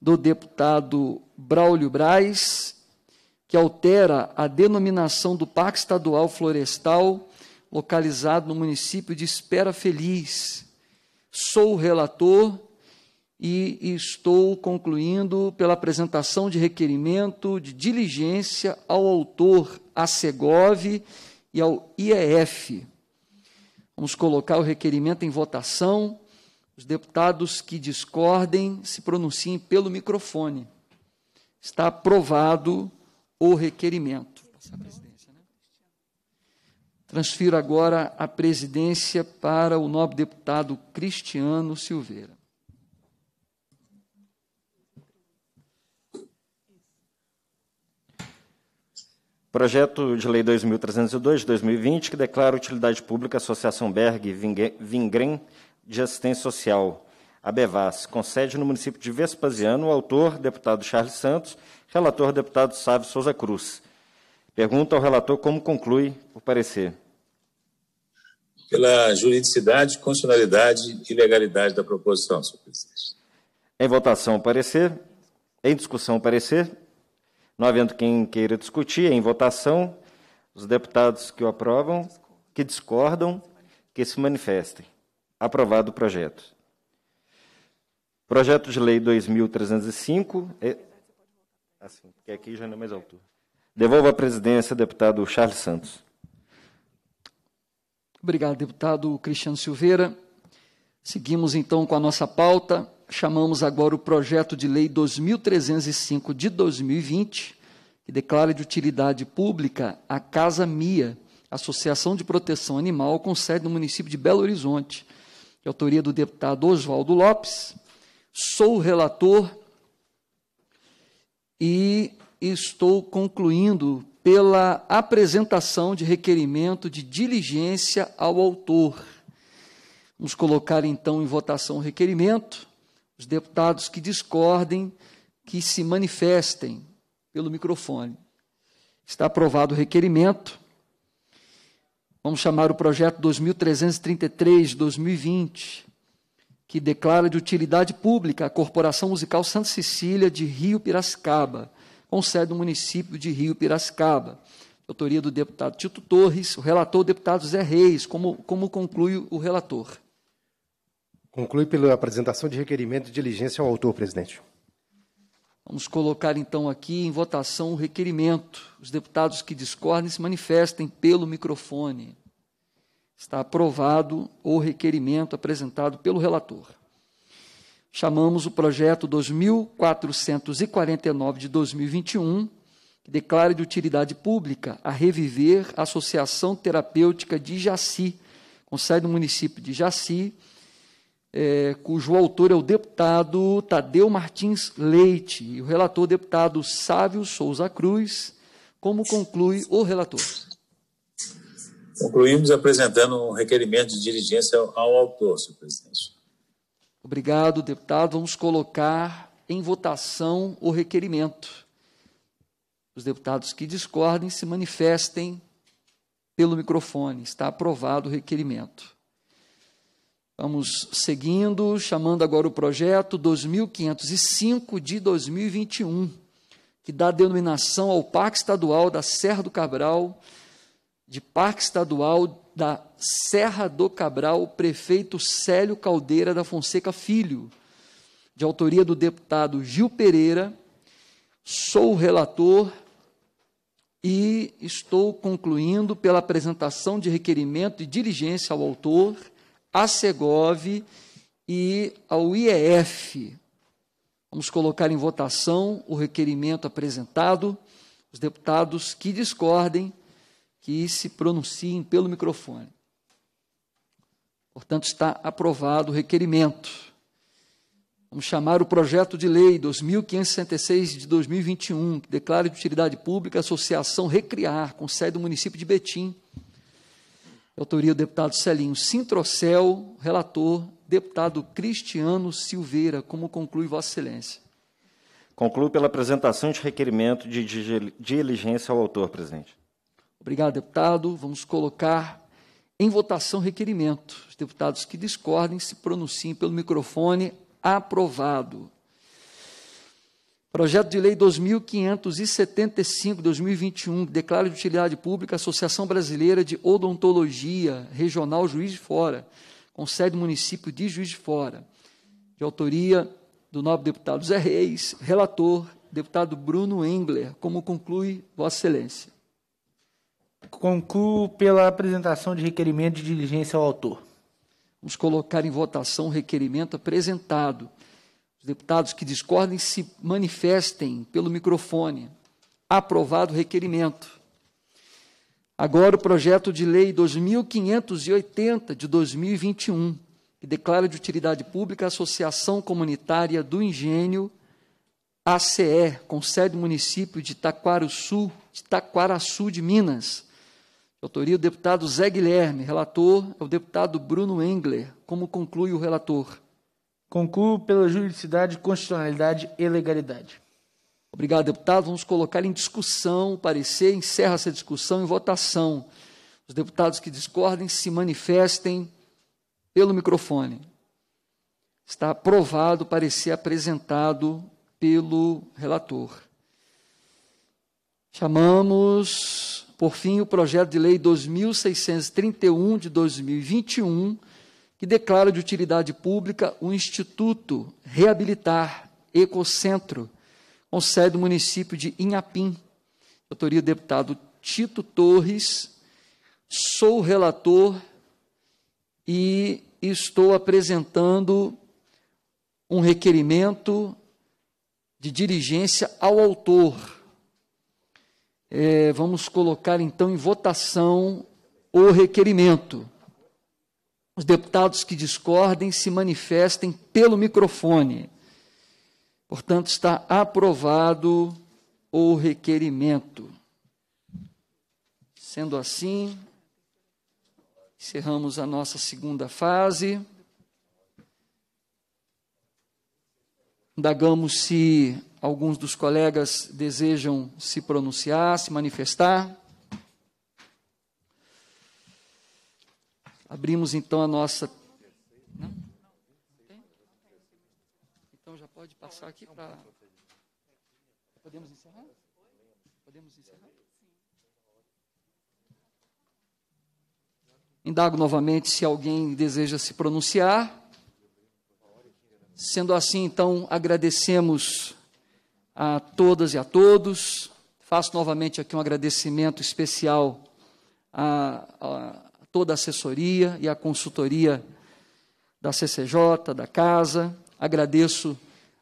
do deputado Braulio Braz, que altera a denominação do Parque Estadual Florestal, localizado no município de Espera Feliz. Sou o relator e estou concluindo pela apresentação de requerimento de diligência ao autor, a Segov e ao IEF. Vamos colocar o requerimento em votação. Os deputados que discordem se pronunciem pelo microfone. Está aprovado o requerimento. Né? Transfiro agora a presidência para o nobre deputado Cristiano Silveira. Projeto de Lei 2302 de 2020, que declara utilidade pública a Associação Berg Vingren de Assistência Social, a Bevas, com sede no município de Vespasiano, o autor, deputado Charles Santos, relator, deputado Sávio Souza Cruz. Pergunta ao relator como conclui o parecer. Pela juridicidade, constitucionalidade e legalidade da proposição, senhor presidente. Em votação, o parecer. Em discussão, o parecer. Não havendo quem queira discutir, é em votação, os deputados que o aprovam, que discordam, que se manifestem. Aprovado o projeto. Projeto de Lei 2305. É... Assim, porque aqui já não é mais altura. Devolvo a presidência, deputado Charles Santos. Obrigado, deputado Cristiano Silveira. Seguimos então com a nossa pauta chamamos agora o projeto de lei 2305 de 2020, que declara de utilidade pública a Casa Mia, Associação de Proteção Animal, com sede no município de Belo Horizonte, de autoria do deputado Oswaldo Lopes. Sou relator e estou concluindo pela apresentação de requerimento de diligência ao autor. Vamos colocar então em votação o requerimento os deputados que discordem, que se manifestem pelo microfone. Está aprovado o requerimento. Vamos chamar o projeto 2333-2020, que declara de utilidade pública a Corporação Musical Santa Cecília de Rio Piracicaba, com sede no município de Rio Piracicaba. Autoria do deputado Tito Torres, o relator, o deputado Zé Reis, como, como conclui o relator. Conclui pela apresentação de requerimento de diligência ao autor, presidente. Vamos colocar então aqui em votação o requerimento. Os deputados que discordem se manifestem pelo microfone. Está aprovado o requerimento apresentado pelo relator. Chamamos o projeto 2449 de 2021, que declara de utilidade pública a reviver a Associação Terapêutica de Jaci, com sede no município de Jaci, é, cujo autor é o deputado Tadeu Martins Leite e o relator deputado Sávio Souza Cruz, como conclui o relator. Concluímos apresentando um requerimento de diligência ao autor, senhor presidente. Obrigado, deputado. Vamos colocar em votação o requerimento. Os deputados que discordem se manifestem pelo microfone. Está aprovado o requerimento. Vamos seguindo, chamando agora o projeto 2505 de 2021, que dá denominação ao Parque Estadual da Serra do Cabral, de Parque Estadual da Serra do Cabral, prefeito Célio Caldeira da Fonseca Filho, de autoria do deputado Gil Pereira. Sou o relator e estou concluindo pela apresentação de requerimento e diligência ao autor à Segov e ao IEF. Vamos colocar em votação o requerimento apresentado. Os deputados que discordem, que se pronunciem pelo microfone. Portanto, está aprovado o requerimento. Vamos chamar o projeto de lei 2566 de 2021, que declara de utilidade pública a Associação Recriar, com sede do município de Betim autoria do deputado Celinho Sintrocel, relator, deputado Cristiano Silveira, como conclui Vossa Excelência. Concluo pela apresentação de requerimento de diligência ao autor, presidente. Obrigado, deputado. Vamos colocar em votação requerimento. Os deputados que discordem se pronunciem pelo microfone aprovado. Projeto de Lei 2575, 2021, que declara de utilidade pública a Associação Brasileira de Odontologia Regional Juiz de Fora, com sede no município de Juiz de Fora, de autoria do nobre deputado Zé Reis, relator, deputado Bruno Engler, como conclui Vossa Excelência. Concluo pela apresentação de requerimento de diligência ao autor. Vamos colocar em votação o requerimento apresentado deputados que discordem se manifestem pelo microfone. Aprovado o requerimento. Agora o projeto de lei 2580 de 2021, que declara de utilidade pública a Associação Comunitária do Engenho ACE, com sede no município de Taquaruçu, de Taquaraçu de Minas. Autoria do deputado Zé Guilherme, relator é o deputado Bruno Engler, como conclui o relator. Concluo pela juridicidade, constitucionalidade e legalidade. Obrigado, deputado. Vamos colocar em discussão o parecer. Encerra essa discussão em votação. Os deputados que discordem se manifestem pelo microfone. Está aprovado o parecer apresentado pelo relator. Chamamos, por fim, o projeto de lei 2631 de 2021 que declara de utilidade pública o Instituto Reabilitar Ecocentro, com sede do município de Inhapim. Autoria do deputado Tito Torres, sou relator e estou apresentando um requerimento de dirigência ao autor. É, vamos colocar então em votação o requerimento. Os deputados que discordem se manifestem pelo microfone. Portanto, está aprovado o requerimento. Sendo assim, encerramos a nossa segunda fase. Indagamos se alguns dos colegas desejam se pronunciar, se manifestar. Abrimos então a nossa. Não? Então já pode passar aqui para. Podemos encerrar? Podemos encerrar? Indago novamente se alguém deseja se pronunciar. Sendo assim, então, agradecemos a todas e a todos. Faço novamente aqui um agradecimento especial a toda a assessoria e a consultoria da CCJ, da Casa. Agradeço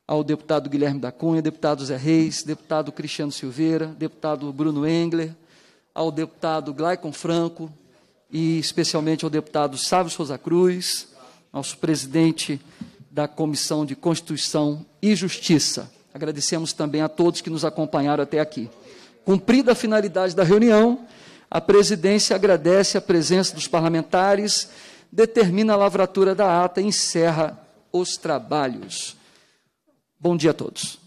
ao deputado Guilherme da Cunha, deputado Zé Reis, deputado Cristiano Silveira, deputado Bruno Engler, ao deputado Glaicon Franco e especialmente ao deputado Sávio Souza Cruz, nosso presidente da Comissão de Constituição e Justiça. Agradecemos também a todos que nos acompanharam até aqui. Cumprida a finalidade da reunião, a presidência agradece a presença dos parlamentares, determina a lavratura da ata e encerra os trabalhos. Bom dia a todos.